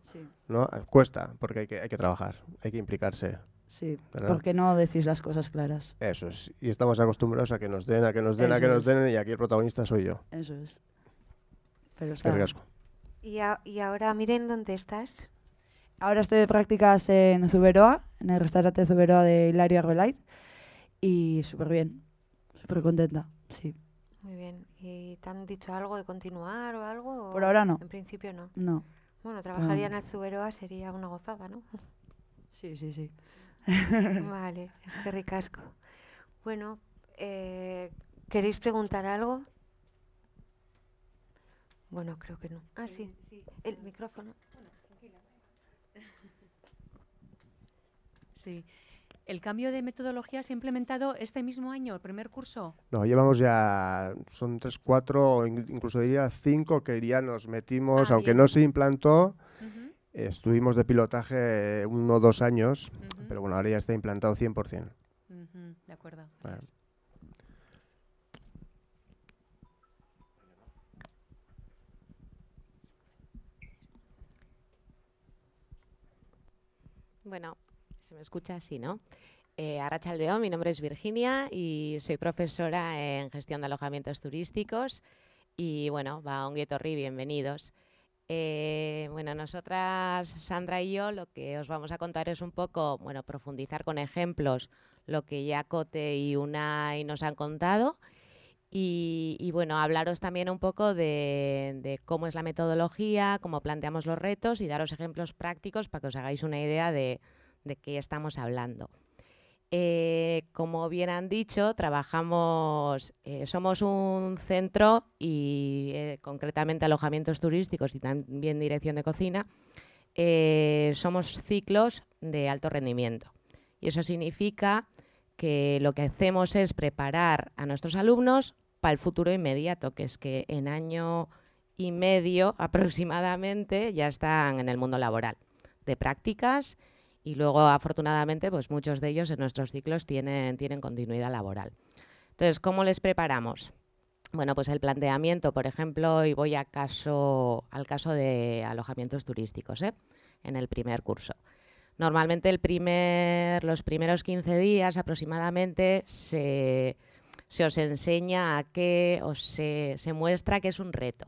¿no? Ah, cuesta, porque hay que, hay que trabajar, hay que implicarse. Sí, porque no decís las cosas claras. Eso es, y estamos acostumbrados a que nos den, a que nos den, a que nos den, y aquí el protagonista soy yo. Eso es. Pero está. Y, y ahora miren dónde estás. Ahora estoy de prácticas en Zuberoa, en el restaurante Zuberoa de Hilario Arbelait, y súper bien, súper contenta, sí. Muy bien. ¿Y eh, te han dicho algo de continuar o algo? Por ahora no. En principio no. No. Bueno, trabajar ya en Azuberoa sería una gozada, ¿no? Sí, sí, sí. vale, es que ricasco. Bueno, eh, ¿queréis preguntar algo? Bueno, creo que no. Ah, sí, el micrófono. Bueno, tranquila. sí. ¿El cambio de metodología se ha implementado este mismo año, el primer curso? No, llevamos ya, son tres, cuatro, incluso diría cinco que ya nos metimos, ah, aunque no se implantó. estuvimos de pilotaje uno o dos años, pero bueno, ahora ya está implantado 100%. De acuerdo. Bueno, se me escucha así, ¿no? Eh, Arrachaldeón, mi nombre es Virginia y soy profesora en gestión de alojamientos turísticos. Y bueno, va un bienvenidos. Eh, bueno, nosotras, Sandra y yo, lo que os vamos a contar es un poco, bueno, profundizar con ejemplos lo que ya Cote y Unai nos han contado. Y, bueno, hablaros también un poco de, de, cómo es la metodología, cómo planteamos los retos y daros ejemplos prácticos para que os hagáis una idea de, de qué estamos hablando. Eh, como bien han dicho, trabajamos, eh, somos un centro y eh, concretamente alojamientos turísticos y también dirección de cocina. somos ciclos de alto rendimiento. Y eso significa que lo que hacemos es preparar a nuestros alumnos para el futuro inmediato, que es que en año y medio aproximadamente ya están en el mundo laboral, de prácticas y luego afortunadamente pues muchos de ellos en nuestros ciclos tienen, tienen continuidad laboral. Entonces, ¿cómo les preparamos? Bueno, pues el planteamiento, por ejemplo, y voy a al caso de alojamientos turísticos ¿eh? en el primer curso. Normalmente el primer, los primeros 15 días aproximadamente se, os enseña a qué, o se muestra que es un reto.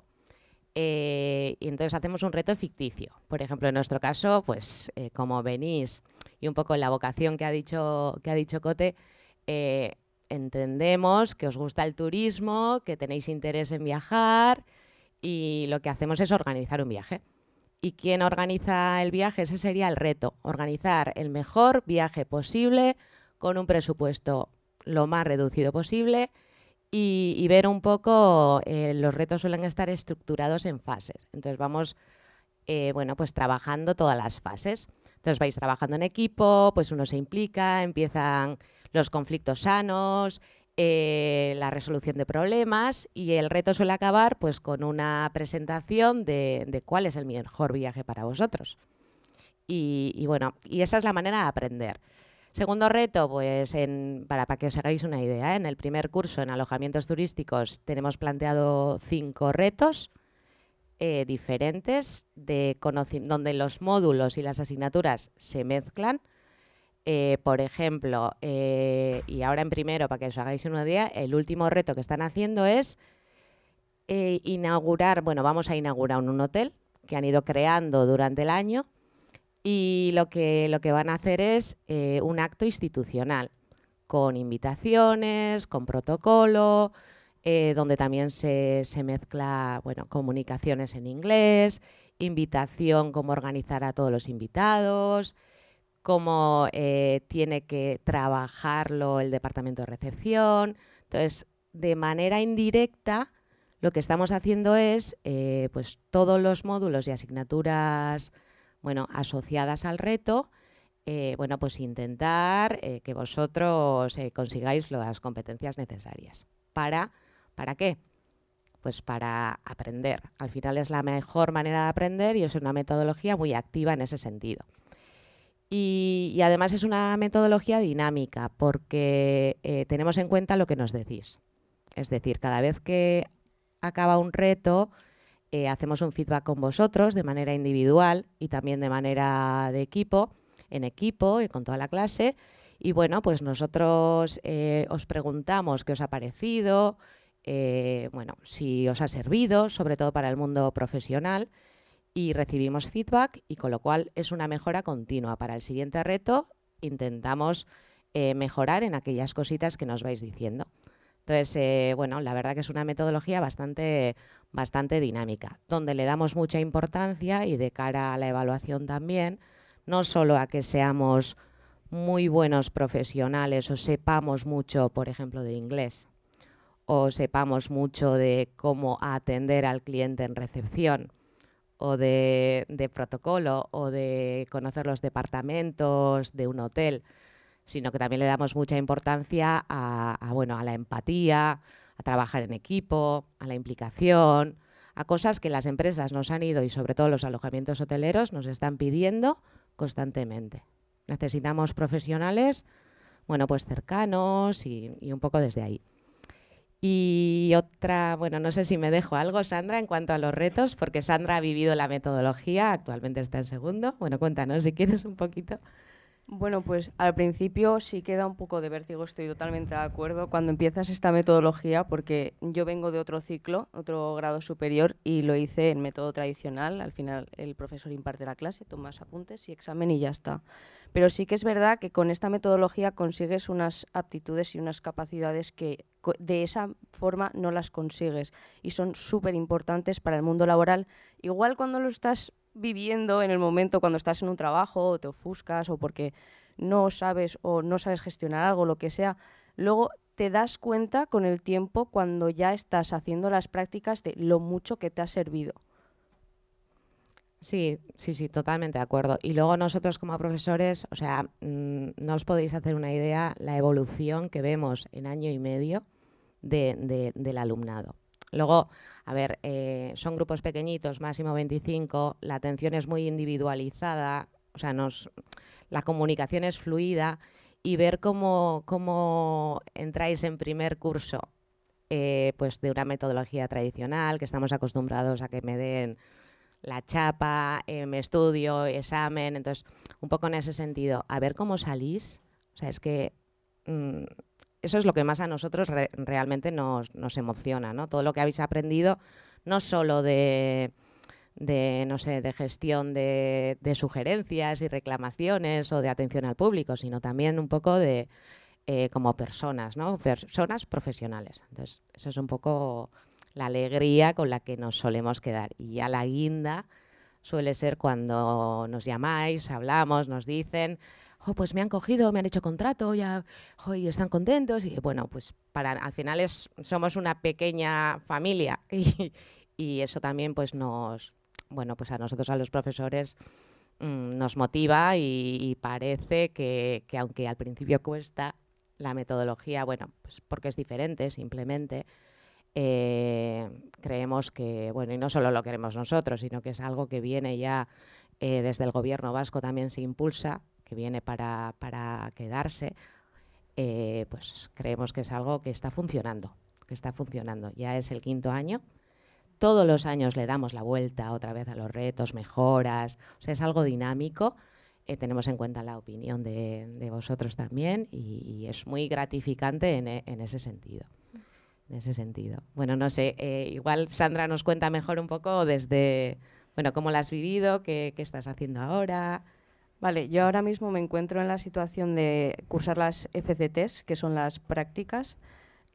Eh, y entonces hacemos un reto ficticio. Por ejemplo, en nuestro caso, pues eh, como venís y un poco en la vocación que ha dicho, Cote, eh, entendemos que os gusta el turismo, que tenéis interés en viajar y lo que hacemos es organizar un viaje. ¿Y quién organiza el viaje? Ese sería el reto, organizar el mejor viaje posible con un presupuesto lo más reducido posible y, ver un poco, eh, los retos suelen estar estructurados en fases. Entonces vamos, eh, bueno, pues trabajando todas las fases. Entonces vais trabajando en equipo, pues uno se implica, empiezan los conflictos sanos, eh, la resolución de problemas y el reto suele acabar pues con una presentación de, cuál es el mejor viaje para vosotros. y, bueno, y esa es la manera de aprender. Segundo reto, pues para, que os hagáis una idea, ¿eh? en el primer curso en alojamientos turísticos tenemos planteado cinco retos eh, diferentes, de donde los módulos y las asignaturas se mezclan. Eh, por ejemplo, y ahora en primero, para que os hagáis una idea, el último reto que están haciendo es inaugurar, bueno, vamos a inaugurar un hotel que han ido creando durante el año y lo que, lo que van a hacer es eh, un acto institucional, con invitaciones, con protocolo, eh, donde también se, se, mezcla comunicaciones en inglés, invitación, cómo organizar a todos los invitados, cómo eh, tiene que trabajarlo el departamento de recepción. Entonces, de manera indirecta, lo que estamos haciendo es, pues todos los módulos y asignaturas bueno, asociadas al reto, eh, bueno, pues intentar eh, que vosotros eh, consigáis las competencias necesarias. ¿Para, ¿Para qué? Pues para aprender. Al final es la mejor manera de aprender y es una metodología muy activa en ese sentido. y además es una metodología dinámica porque tenemos en cuenta lo que nos decís. Es decir, cada vez que acaba un reto, eh, hacemos un feedback con vosotros de manera individual y también de manera de equipo, en equipo y con toda la clase. Y bueno, pues nosotros eh, os preguntamos qué os ha parecido, eh, bueno, si os ha servido, sobre todo para el mundo profesional, y recibimos feedback y con lo cual es una mejora continua. Para el siguiente reto intentamos mejorar en aquellas cositas que nos vais diciendo. Entonces, eh, bueno, la verdad que es una metodología bastante, dinámica, donde le damos mucha importancia y de cara a la evaluación también, no solo a que seamos muy buenos profesionales o sepamos mucho, por ejemplo, de inglés o sepamos mucho de cómo atender al cliente en recepción o de protocolo o de conocer los departamentos de un hotel sino que también le damos mucha importancia a, la empatía, a trabajar en equipo, a la implicación, a cosas que las empresas nos han ido y sobre todo los alojamientos hoteleros nos están pidiendo constantemente. Necesitamos profesionales, bueno, pues cercanos y, y un poco desde ahí. Y otra, bueno, no sé si me dejo algo, Sandra, en cuanto a los retos, porque Sandra ha vivido la metodología, actualmente está en segundo. Bueno, cuéntanos si quieres un poquito. Bueno, pues al principio sí queda un poco de vértigo, estoy totalmente de acuerdo, cuando empiezas esta metodología, porque yo vengo de otro ciclo, otro grado superior, y lo hice en método tradicional. Al final el profesor imparte la clase, tomas apuntes y examen y ya está. Pero sí que es verdad que con esta metodología consigues unas aptitudes y unas capacidades que de esa forma no las consigues y son súper importantes para el mundo laboral. Igual cuando lo estás viviendo en el momento cuando estás en un trabajo o te ofuscas o porque no sabes o no sabes gestionar algo, lo que sea, luego te das cuenta con el tiempo cuando ya estás haciendo las prácticas de lo mucho que te ha servido. Sí, sí, sí, totalmente de acuerdo. Y luego nosotros como profesores, o sea, mm, no os podéis hacer una idea la evolución que vemos en año y medio del alumnado. Luego, a ver, eh, son grupos pequeñitos, máximo 25, la atención es muy individualizada, o sea, nos, la comunicación es fluida y ver cómo, cómo entráis en primer curso eh, pues de una metodología tradicional, que estamos acostumbrados a que me den la chapa, eh, me estudio, examen, entonces un poco en ese sentido, a ver cómo salís, o sea, es que... Mm, eso es lo que más a nosotros realmente nos, nos emociona, ¿no? Todo lo que habéis aprendido, no solo de, no sé, de gestión de, sugerencias y reclamaciones o de atención al público, sino también un poco de eh, como personas, ¿no? Personas profesionales. Entonces, eso es un poco la alegría con la que nos solemos quedar. Y ya la guinda suele ser cuando nos llamáis, hablamos, nos dicen, oh, pues me han cogido, me han hecho contrato, ya, y están contentos. Y bueno, pues para, al final somos una pequeña familia y, eso también pues nos, bueno, pues a nosotros, a los profesores, mm, nos motiva y, parece que, aunque al principio cuesta la metodología, bueno, pues porque es diferente simplemente, eh, creemos que, bueno, y no solo lo queremos nosotros, sino que es algo que viene ya eh, desde el gobierno vasco también se impulsa que viene para, quedarse, eh, pues creemos que es algo que está funcionando, que está funcionando. Ya es el quinto año. Todos los años le damos la vuelta otra vez a los retos, mejoras, o sea, es algo dinámico. Eh, tenemos en cuenta la opinión de, vosotros también y, es muy gratificante e, en, ese sentido. En ese sentido. Bueno, no sé, eh, igual Sandra nos cuenta mejor un poco desde, bueno, cómo la has vivido, qué, qué estás haciendo ahora. Vale, yo ahora mismo me encuentro en la situación de cursar las FCTs, que son las prácticas,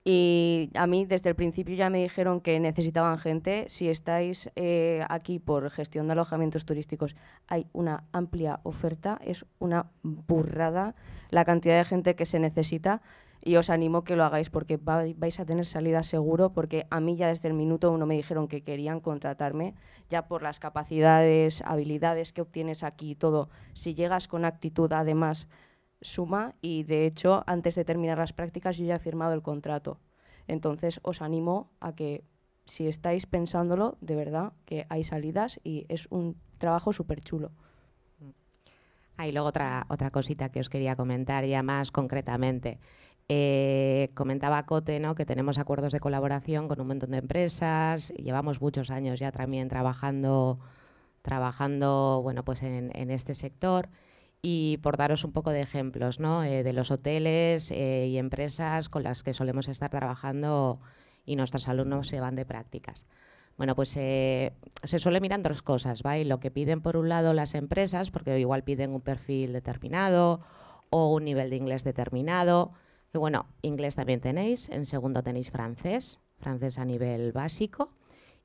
y a mí desde el principio ya me dijeron que necesitaban gente. Si estáis eh, aquí por gestión de alojamientos turísticos, hay una amplia oferta, es una burrada la cantidad de gente que se necesita y os animo que lo hagáis porque vais a tener salida seguro porque a mí ya desde el minuto uno me dijeron que querían contratarme, ya por las capacidades, habilidades que obtienes aquí y todo. Si llegas con actitud además suma y de hecho antes de terminar las prácticas yo ya he firmado el contrato. Entonces os animo a que si estáis pensándolo, de verdad que hay salidas y es un trabajo súper chulo. Mm. Hay luego otra, otra cosita que os quería comentar ya más concretamente. Eh, comentaba Cote ¿no? que tenemos acuerdos de colaboración con un montón de empresas, llevamos muchos años ya también trabajando, trabajando bueno, pues en, este sector. Y por daros un poco de ejemplos eh, de los hoteles eh, y empresas con las que solemos estar trabajando y nuestros alumnos se van de prácticas. Bueno, pues se suele mirar dos cosas, Lo que piden por un lado las empresas, porque igual piden un perfil determinado o un nivel de inglés determinado, y bueno, inglés también tenéis, en segundo tenéis francés, francés a nivel básico.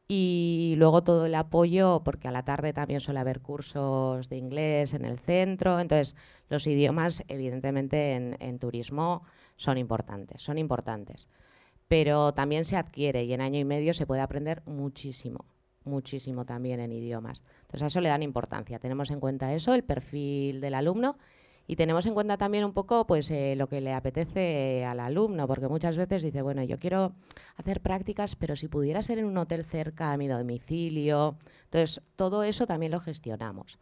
Y luego todo el apoyo, porque a la tarde también suele haber cursos de inglés en el centro. Entonces, los idiomas, evidentemente, en, en turismo son importantes, son importantes. Pero también se adquiere y en año y medio se puede aprender muchísimo, muchísimo también en idiomas. Entonces, a eso le dan importancia. Tenemos en cuenta eso, el perfil del alumno y tenemos en cuenta también un poco pues, eh, lo que le apetece al alumno, porque muchas veces dice, bueno, yo quiero hacer prácticas, pero si pudiera ser en un hotel cerca a mi domicilio. Entonces, todo eso también lo gestionamos.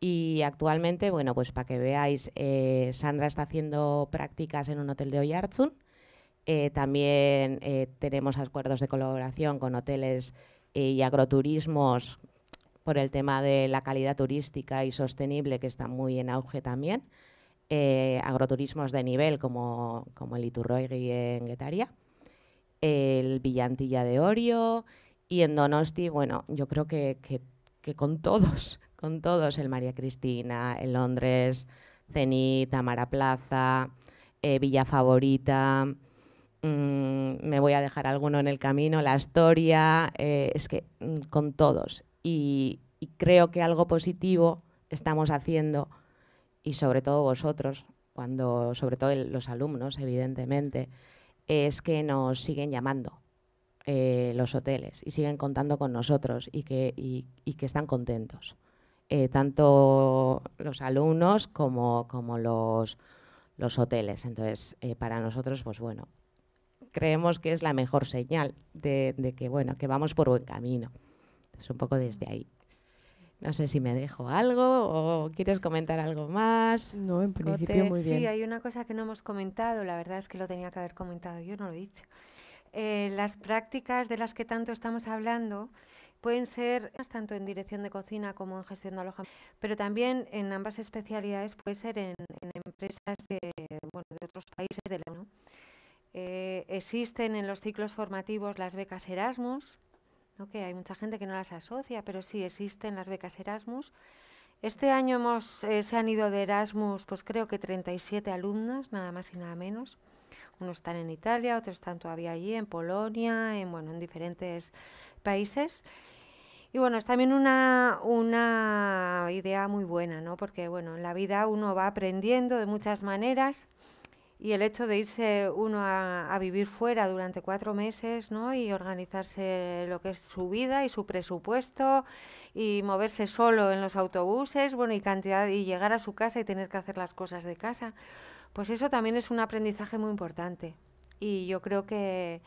Y actualmente, bueno, pues para que veáis, eh, Sandra está haciendo prácticas en un hotel de Oyarzun. Eh, también tenemos acuerdos de colaboración con hoteles y agroturismos por el tema de la calidad turística y sostenible que está muy en auge también, eh, agroturismos de nivel como, como el Iturroigui en Guetaria, el Villantilla de Orio y en Donosti, bueno, yo creo que, con todos, con todos, el María Cristina, el Londres, Cenit, Amara Plaza, eh, Villa Favorita, mm, me voy a dejar alguno en el camino, la historia, eh, es que mm, con todos y, creo que algo positivo estamos haciendo y sobre todo vosotros, cuando sobre todo los alumnos, evidentemente, es que nos siguen llamando eh, los hoteles y siguen contando con nosotros y que, y, que están contentos. Eh, tanto los alumnos como, los, hoteles. Entonces, eh, para nosotros, pues bueno, creemos que es la mejor señal de, de que, bueno, que vamos por buen camino. Es un poco desde ahí. No sé si me dejo algo o quieres comentar algo más. No, en principio muy bien. Sí, hay una cosa que no hemos comentado, la verdad es que lo tenía que haber comentado, yo no lo he dicho. Eh, las prácticas de las que tanto estamos hablando pueden ser tanto en dirección de cocina como en gestión de alojamiento, pero también en ambas especialidades puede ser en, empresas de, otros países de eh, existen en los ciclos formativos las becas Erasmus, que hay mucha gente que no las asocia, pero sí existen las becas Erasmus. Este año eh, se han ido de Erasmus, pues creo que 37 alumnos, nada más y nada menos. Unos están en Italia, otros están todavía allí, en Polonia, en, diferentes países. Y bueno, es también una, una idea muy buena, ¿no? Porque bueno, en la vida uno va aprendiendo de muchas maneras y el hecho de irse uno a, vivir fuera durante cuatro meses ¿no? y organizarse lo que es su vida y su presupuesto y moverse solo en los autobuses bueno y cantidad y llegar a su casa y tener que hacer las cosas de casa pues eso también es un aprendizaje muy importante y yo creo que,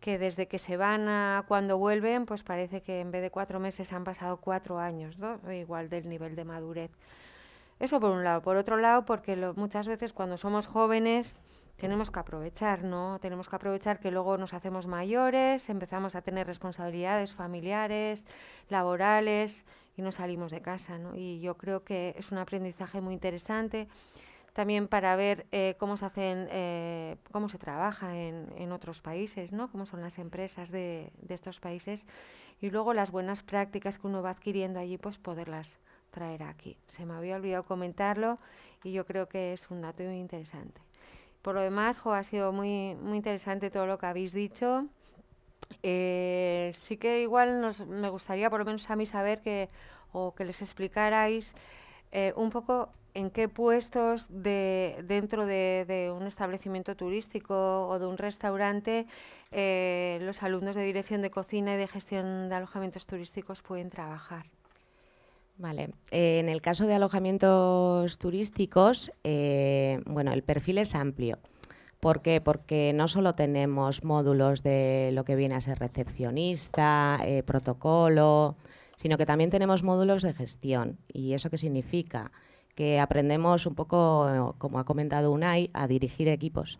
que desde que se van a cuando vuelven pues parece que en vez de cuatro meses han pasado cuatro años ¿no? igual del nivel de madurez eso por un lado. Por otro lado, porque muchas veces cuando somos jóvenes tenemos que aprovechar, ¿no? Tenemos que aprovechar que luego nos hacemos mayores, empezamos a tener responsabilidades familiares, laborales y no salimos de casa, ¿no? Y yo creo que es un aprendizaje muy interesante también para ver eh, cómo se hacen, eh, cómo se trabaja en, en, otros países, ¿no? Cómo son las empresas de, de estos países y luego las buenas prácticas que uno va adquiriendo allí, pues poderlas traer aquí. Se me había olvidado comentarlo y yo creo que es un dato muy interesante. Por lo demás, ha sido muy, muy interesante todo lo que habéis dicho. Eh, sí que igual me gustaría, por lo menos a mí, saber que, o que les explicarais eh, un poco en qué puestos de, dentro de, un establecimiento turístico o de un restaurante eh, los alumnos de dirección de cocina y de gestión de alojamientos turísticos pueden trabajar. Vale, eh, en el caso de alojamientos turísticos, eh, bueno, el perfil es amplio. ¿Por qué? Porque no solo tenemos módulos de lo que viene a ser recepcionista, eh, protocolo, sino que también tenemos módulos de gestión. ¿Y eso qué significa? Que aprendemos un poco, como ha comentado UNAI, a dirigir equipos.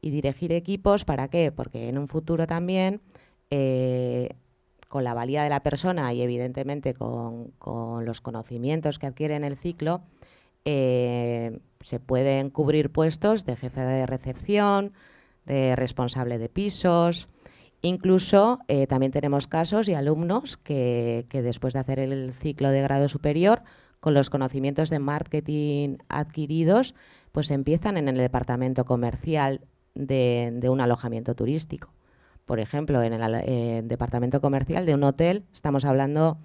¿Y dirigir equipos para qué? Porque en un futuro también eh, con la valía de la persona y evidentemente con, los conocimientos que adquiere en el ciclo, eh, se pueden cubrir puestos de jefe de recepción, de responsable de pisos. Incluso eh, también tenemos casos y alumnos que, después de hacer el ciclo de grado superior, con los conocimientos de marketing adquiridos, pues empiezan en el departamento comercial de, un alojamiento turístico. Por ejemplo, en el departamento comercial de un hotel, estamos hablando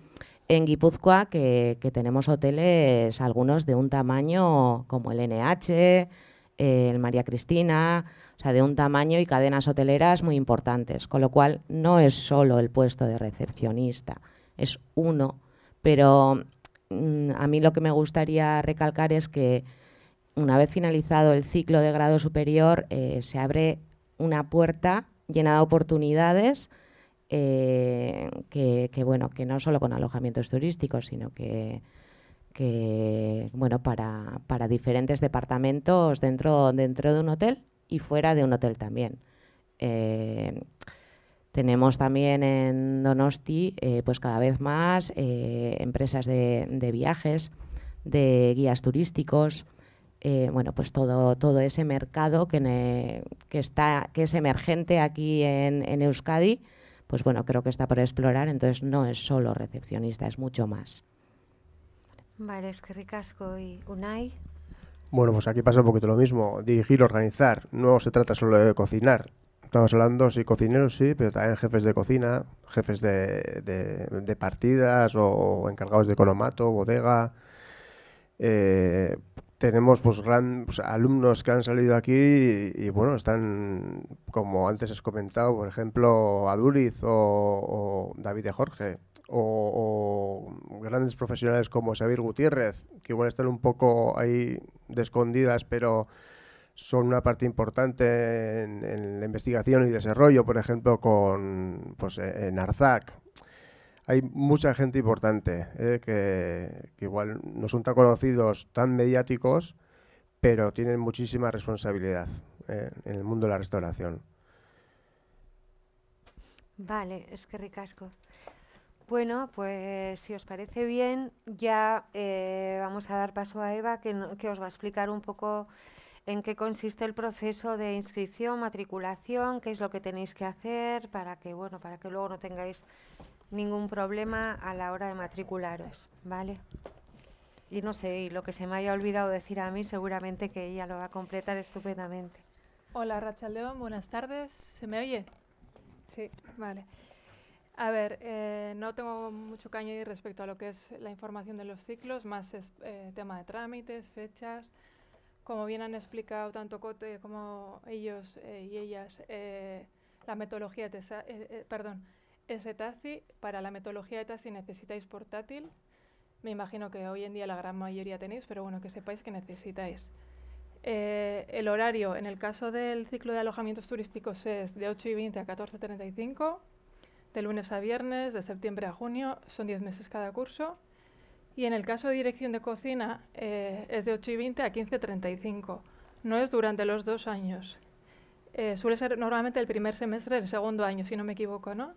en Guipúzcoa que, tenemos hoteles, algunos de un tamaño como el NH, el María Cristina, o sea, de un tamaño y cadenas hoteleras muy importantes, con lo cual no es solo el puesto de recepcionista, es uno, pero mm, a mí lo que me gustaría recalcar es que una vez finalizado el ciclo de grado superior eh, se abre una puerta llena de oportunidades eh, que, bueno, que no solo con alojamientos turísticos, sino que, bueno, para, diferentes departamentos dentro, dentro de un hotel y fuera de un hotel también. Eh, tenemos también en Donosti, eh, pues cada vez más, empresas de viajes, de guías turísticos, eh, bueno, pues todo, todo ese mercado que, está, que es emergente aquí en, en, Euskadi, pues bueno, creo que está por explorar, entonces no es solo recepcionista, es mucho más. Vale, es que ricasco y Unai. Bueno, pues aquí pasa un poquito lo mismo, dirigir, organizar, no se trata solo de cocinar, Estamos hablando, sí, cocineros, sí, pero también jefes de cocina, jefes de, de, partidas o, encargados de colomato bodega, eh, tenemos pues, gran, pues, alumnos que han salido aquí y, bueno, están, como antes has comentado, por ejemplo, Aduriz o, David de Jorge, o, grandes profesionales como Xavier Gutiérrez, que igual están un poco ahí de escondidas, pero son una parte importante en, la investigación y desarrollo, por ejemplo, con, pues, en Arzac hay mucha gente importante eh, que, igual no son tan conocidos, tan mediáticos, pero tienen muchísima responsabilidad eh, en el mundo de la restauración. Vale, es que ricasco. Bueno, pues si os parece bien, ya eh, vamos a dar paso a Eva, que, que, os va a explicar un poco en qué consiste el proceso de inscripción, matriculación, qué es lo que tenéis que hacer para que, bueno, para que luego no tengáis ningún problema a la hora de matricularos, ¿vale? Y no sé, lo que se me haya olvidado decir a mí, seguramente que ella lo va a completar estupendamente. Hola, León, buenas tardes. ¿Se me oye? Sí, vale. A ver, eh, no tengo mucho que añadir respecto a lo que es la información de los ciclos, más es eh, tema de trámites, fechas. Como bien han explicado tanto Cote como ellos eh, y ellas, la metodología, perdón, ese taxi, para la metodología de taxi necesitáis portátil. Me imagino que hoy en día la gran mayoría tenéis, pero bueno, que sepáis que necesitáis. Eh, el horario, en el caso del ciclo de alojamientos turísticos, es de 8 y 20 a 14.35, de lunes a viernes, de septiembre a junio, son 10 meses cada curso. Y en el caso de dirección de cocina, eh, es de 8 y 20 a 15.35, no es durante los dos años. Eh, suele ser normalmente el primer semestre del segundo año, si no me equivoco, ¿no?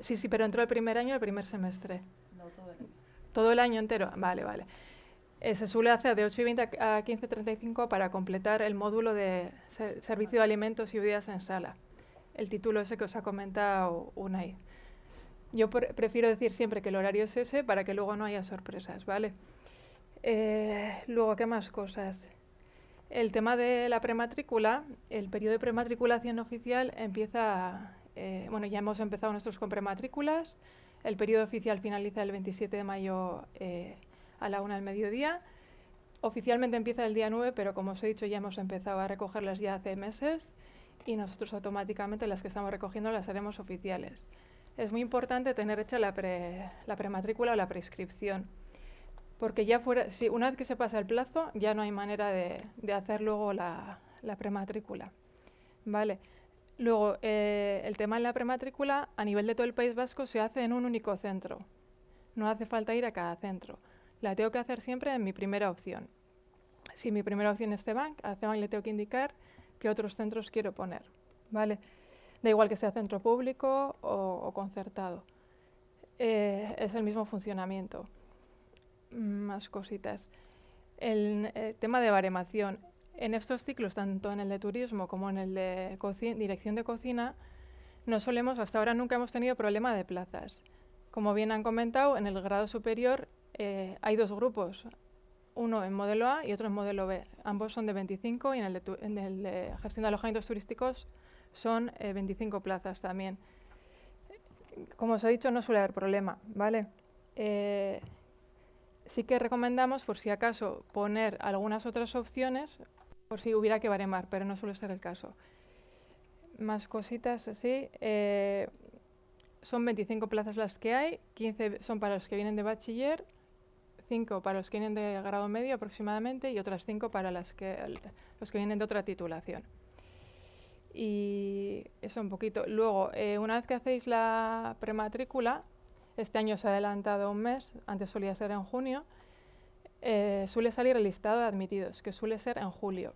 Sí, sí, pero entró el primer año, el primer semestre. No, todo el año. Todo el año entero. Vale, vale. se suele hacer de 8 y 20 a 15.35 para completar el módulo de servicio de alimentos y bebidas en sala. El título ese que os ha comentado Unai. Yo prefiero decir siempre que el horario es ese para que luego no haya sorpresas, ¿vale? Eh, luego, ¿qué más cosas? El tema de la prematrícula, el periodo de prematriculación oficial empieza eh, bueno, ya hemos empezado nuestros prematrículas El periodo oficial finaliza el 27 de mayo eh, a la una del mediodía. Oficialmente empieza el día 9, pero como os he dicho, ya hemos empezado a recogerlas ya hace meses y nosotros automáticamente las que estamos recogiendo las haremos oficiales. Es muy importante tener hecha la, prematrícula o la prescripción, porque ya fuera, si una vez que se pasa el plazo, ya no hay manera de, hacer luego la, la prematrícula. Vale. Luego, eh, el tema de la prematrícula a nivel de todo el País Vasco se hace en un único centro. No hace falta ir a cada centro. La tengo que hacer siempre en mi primera opción. Si mi primera opción es C-Bank, a C-Bank le tengo que indicar qué otros centros quiero poner. ¿vale? Da igual que sea centro público o, concertado. Eh, es el mismo funcionamiento. Mm, más cositas. El eh, tema de baremación en estos ciclos, tanto en el de turismo como en el de dirección de cocina, no solemos, hasta ahora nunca hemos tenido problema de plazas. Como bien han comentado, en el grado superior eh, hay dos grupos, uno en modelo A y otro en modelo B. Ambos son de 25 y en el de, gestión de alojamientos turísticos son 25 eh, plazas también. Como os he dicho, no suele haber problema, ¿vale? Eh, sí que recomendamos, por si acaso, poner algunas otras opciones por si hubiera que baremar, pero no suele ser el caso. Más cositas así. Eh, son 25 plazas las que hay, 15 son para los que vienen de bachiller, 5 para los que vienen de grado medio aproximadamente y otras 5 para las que, los que vienen de otra titulación. Y eso un poquito. Luego, eh, una vez que hacéis la prematrícula, este año se ha adelantado un mes, antes solía ser en junio, eh, suele salir el listado de admitidos, que suele ser en julio.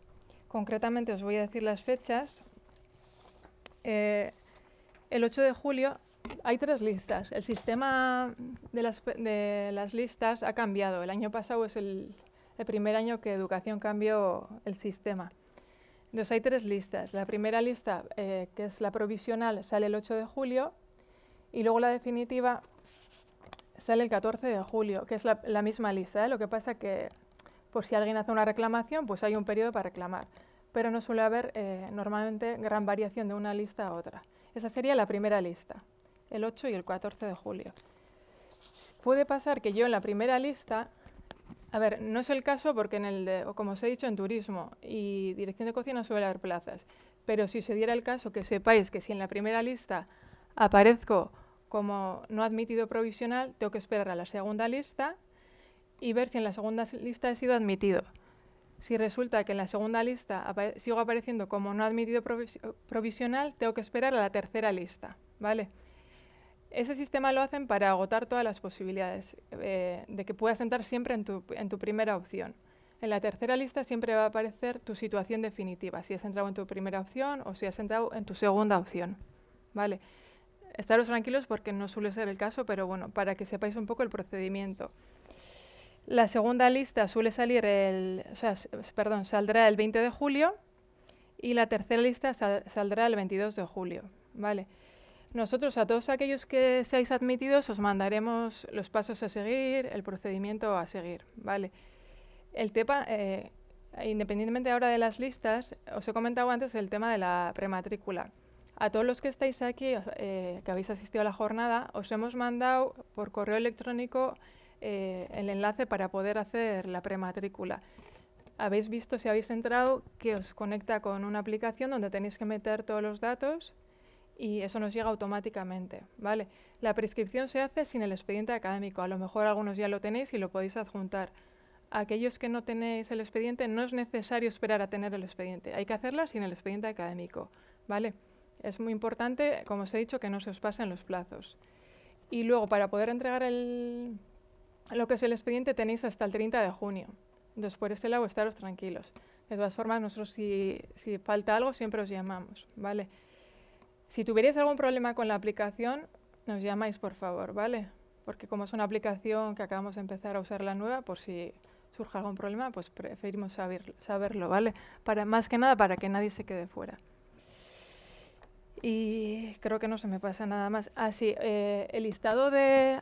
Concretamente os voy a decir las fechas. Eh, el 8 de julio hay tres listas. El sistema de las, listas ha cambiado. El año pasado es el, primer año que Educación cambió el sistema. Entonces hay tres listas. La primera lista, eh, que es la provisional, sale el 8 de julio y luego la definitiva sale el 14 de julio, que es la, misma lista. ¿eh? Lo que pasa que por si alguien hace una reclamación, pues hay un periodo para reclamar pero no suele haber eh, normalmente gran variación de una lista a otra. Esa sería la primera lista, el 8 y el 14 de julio. Puede pasar que yo en la primera lista, a ver, no es el caso porque en el o como os he dicho, en turismo y dirección de cocina suele haber plazas, pero si se diera el caso que sepáis que si en la primera lista aparezco como no admitido provisional, tengo que esperar a la segunda lista y ver si en la segunda lista he sido admitido. Si resulta que en la segunda lista sigo apareciendo como no admitido provisional, tengo que esperar a la tercera lista, ¿vale? Ese sistema lo hacen para agotar todas las posibilidades, eh, de que puedas entrar siempre en tu, en tu primera opción. En la tercera lista siempre va a aparecer tu situación definitiva, si has entrado en tu primera opción o si has entrado en tu segunda opción, ¿vale? Estaros tranquilos porque no suele ser el caso, pero bueno, para que sepáis un poco el procedimiento. La segunda lista suele salir el, perdón, saldrá el 20 de julio y la tercera lista saldrá el 22 de julio, ¿vale? Nosotros a todos aquellos que seáis admitidos os mandaremos los pasos a seguir, el procedimiento a seguir, ¿vale? El tema, eh, independientemente ahora de las listas, os he comentado antes el tema de la prematrícula. A todos los que estáis aquí, eh, que habéis asistido a la jornada, os hemos mandado por correo electrónico eh, el enlace para poder hacer la prematrícula. Habéis visto, si habéis entrado, que os conecta con una aplicación donde tenéis que meter todos los datos y eso nos llega automáticamente, ¿vale? La prescripción se hace sin el expediente académico. A lo mejor algunos ya lo tenéis y lo podéis adjuntar. Aquellos que no tenéis el expediente, no es necesario esperar a tener el expediente. Hay que hacerla sin el expediente académico, ¿vale? Es muy importante, como os he dicho, que no se os pasen los plazos. Y luego, para poder entregar el, lo que es el expediente tenéis hasta el 30 de junio. después por ese lado, estaros tranquilos. De todas formas, nosotros si, falta algo, siempre os llamamos, ¿vale? Si tuvierais algún problema con la aplicación, nos llamáis, por favor, ¿vale? Porque como es una aplicación que acabamos de empezar a usar la nueva, por si surge algún problema, pues preferimos saberlo, saberlo ¿vale? Para, más que nada para que nadie se quede fuera. Y creo que no se me pasa nada más. Ah, eh, el listado de,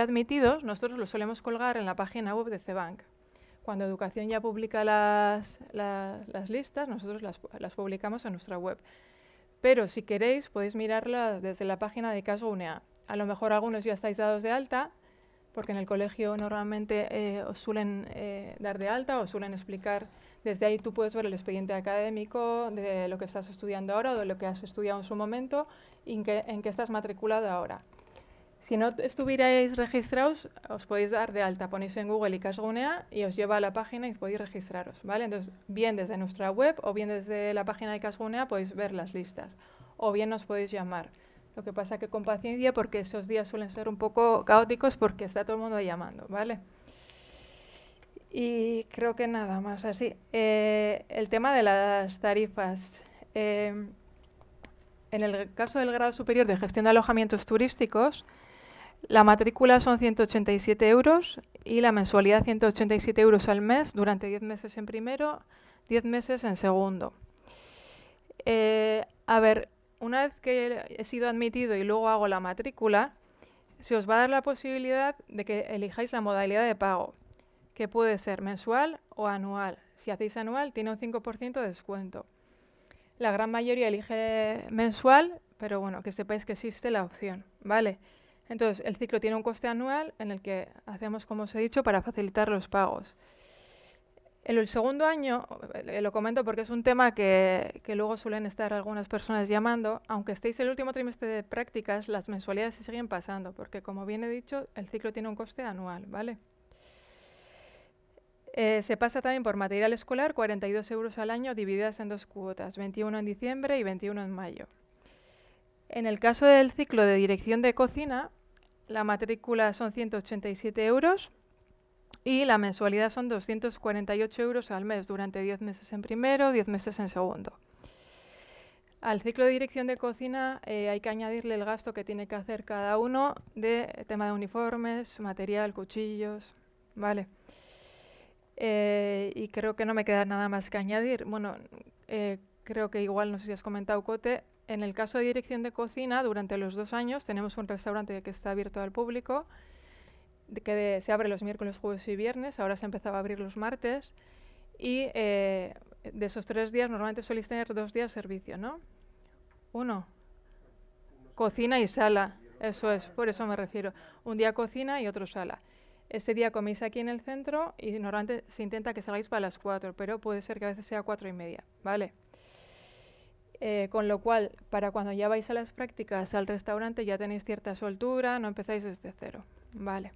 admitidos nosotros lo solemos colgar en la página web de Cbank. Cuando Educación ya publica las, listas, nosotros las, publicamos en nuestra web. Pero si queréis, podéis mirarlas desde la página de Caso UNEA. A lo mejor algunos ya estáis dados de alta, porque en el colegio normalmente eh, os suelen eh, dar de alta o suelen explicar desde ahí tú puedes ver el expediente académico de lo que estás estudiando ahora o de lo que has estudiado en su momento y en qué, estás matriculado ahora. Si no estuvierais registrados, os podéis dar de alta, ponéis en Google y Casgunea y os lleva a la página y podéis registraros, ¿vale? Entonces, bien desde nuestra web o bien desde la página de Casgunea podéis ver las listas o bien nos podéis llamar. Lo que pasa que con paciencia porque esos días suelen ser un poco caóticos porque está todo el mundo llamando, ¿vale? Y creo que nada más así. Eh, el tema de las tarifas. Em, en el caso del grado superior de gestión de alojamientos turísticos, la matrícula son 187 euros y la mensualidad 187 euros al mes durante 10 meses en primero, 10 meses en segundo. Eh, a ver, una vez que he sido admitido y luego hago la matrícula, se os va a dar la posibilidad de que elijáis la modalidad de pago que puede ser mensual o anual. Si hacéis anual, tiene un 5% de descuento. La gran mayoría elige mensual, pero bueno, que sepáis que existe la opción, ¿vale? Entonces, el ciclo tiene un coste anual en el que hacemos, como os he dicho, para facilitar los pagos. En el segundo año, eh, lo comento porque es un tema que, que, luego suelen estar algunas personas llamando, aunque estéis el último trimestre de prácticas, las mensualidades se siguen pasando, porque como bien he dicho, el ciclo tiene un coste anual, ¿vale? Eh, se pasa también por material escolar, 42 euros al año divididas en dos cuotas, 21 en diciembre y 21 en mayo. En el caso del ciclo de dirección de cocina, la matrícula son 187 euros y la mensualidad son 248 euros al mes durante 10 meses en primero, 10 meses en segundo. Al ciclo de dirección de cocina eh, hay que añadirle el gasto que tiene que hacer cada uno de tema de uniformes, material, cuchillos, ¿vale? vale eh, y creo que no me queda nada más que añadir. Bueno, eh, creo que igual, no sé si has comentado, Cote, en el caso de dirección de cocina, durante los dos años tenemos un restaurante que está abierto al público, que se abre los miércoles, jueves y viernes, ahora se empezaba a abrir los martes, y eh, de esos tres días normalmente solís tener dos días servicio, ¿no? Uno, cocina y sala, eso es, por eso me refiero. Un día cocina y otro sala. Ese día coméis aquí en el centro y normalmente se intenta que salgáis para las 4, pero puede ser que a veces sea cuatro y media, ¿vale? Eh, con lo cual, para cuando ya vais a las prácticas al restaurante ya tenéis cierta soltura, no empezáis desde cero, ¿vale?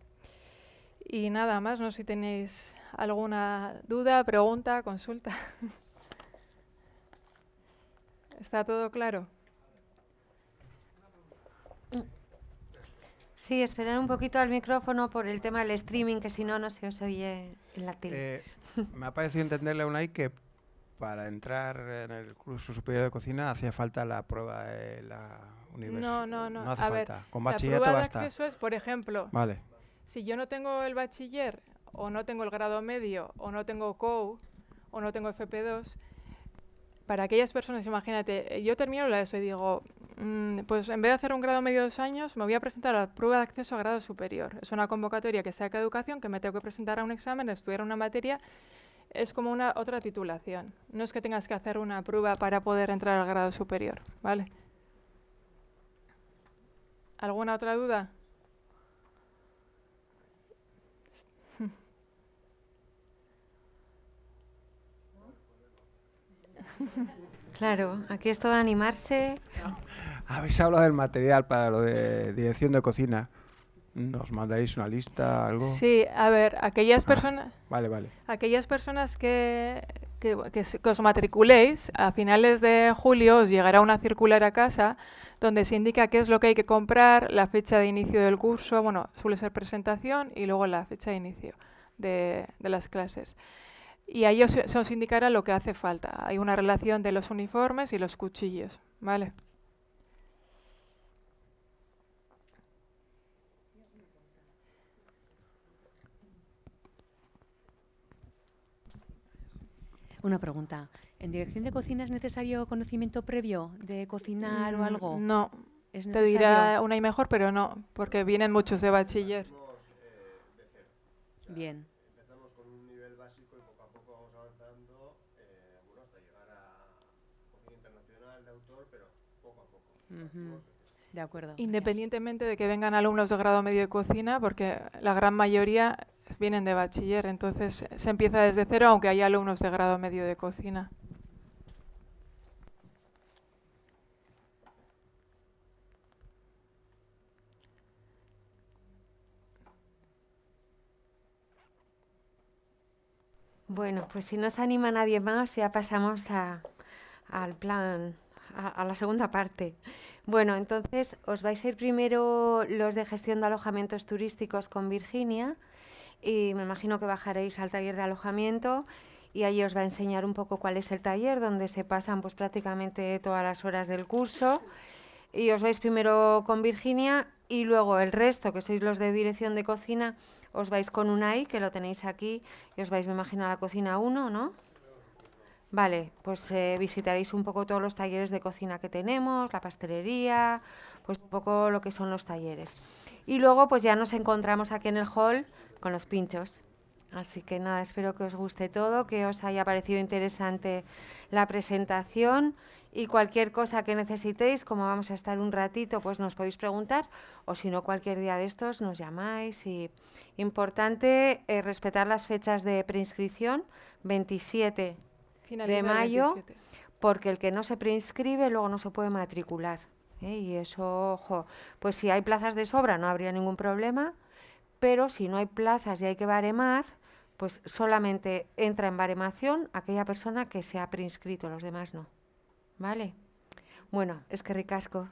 Y nada más, no sé si tenéis alguna duda, pregunta, consulta. ¿Está todo claro? Mm. Sí, esperar un poquito al micrófono por el tema del streaming, que si no, no se os oye en la tele. Eh, me ha parecido entenderle a Unai que para entrar en el curso superior de cocina hacía falta la prueba de la universidad. No, no, no. No falta. Con bachillerato la prueba De es, por ejemplo, vale. si yo no tengo el bachiller, o no tengo el grado medio, o no tengo COU, o no tengo FP2, para aquellas personas, imagínate, eh, yo termino la ESO y digo, mm, pues en vez de hacer un grado medio de dos años, me voy a presentar a la prueba de acceso a grado superior. Es una convocatoria que saca educación, que me tengo que presentar a un examen, estudiar una materia, es como una otra titulación. No es que tengas que hacer una prueba para poder entrar al grado superior, ¿vale? ¿Alguna otra duda? Claro, aquí esto va a animarse. Habéis hablado del material para lo de dirección de cocina. ¿Nos mandaréis una lista, algo? Sí, a ver, aquellas ah, personas... vale, Aquellas personas que, os matriculéis, a finales de julio os llegará una circular a casa donde se indica qué es lo que hay que comprar, la fecha de inicio del curso, bueno, suele ser presentación y luego la fecha de inicio de las clases y ahí se os indicará lo que hace falta. Hay una relación de los uniformes y los cuchillos, ¿vale? Una pregunta. ¿En dirección de cocina es necesario conocimiento previo de cocinar o mm, algo? No. Te dirá una y mejor, pero no, porque vienen muchos de bachiller. Eh, Bien. De acuerdo. Independientemente de que vengan alumnos de grado medio de cocina, porque la gran mayoría vienen de bachiller, entonces se empieza desde cero, aunque haya alumnos de grado medio de cocina. Bueno, pues si no se anima nadie más, ya pasamos al plan a, la segunda parte. Bueno, entonces os vais a ir primero los de gestión de alojamientos turísticos con Virginia y me imagino que bajaréis al taller de alojamiento y allí os va a enseñar un poco cuál es el taller, donde se pasan pues prácticamente todas las horas del curso y os vais primero con Virginia y luego el resto, que sois los de dirección de cocina, os vais con UNAI, que lo tenéis aquí, y os vais, me imagino, a la cocina 1, ¿no? Vale, pues eh, visitaréis un poco todos los talleres de cocina que tenemos, la pastelería, pues un poco lo que son los talleres. Y luego pues ya nos encontramos aquí en el hall con los pinchos. Así que nada, espero que os guste todo, que os haya parecido interesante la presentación y cualquier cosa que necesitéis, como vamos a estar un ratito, pues nos podéis preguntar o si no cualquier día de estos nos llamáis. Y importante eh, respetar las fechas de preinscripción, 27 de mayo, porque el que no se preinscribe luego no se puede matricular. ¿eh? Y eso, ojo, pues si hay plazas de sobra no habría ningún problema, pero si no hay plazas y hay que baremar, pues solamente entra en baremación aquella persona que se ha preinscrito, los demás no. ¿Vale? Bueno, es que ricasco.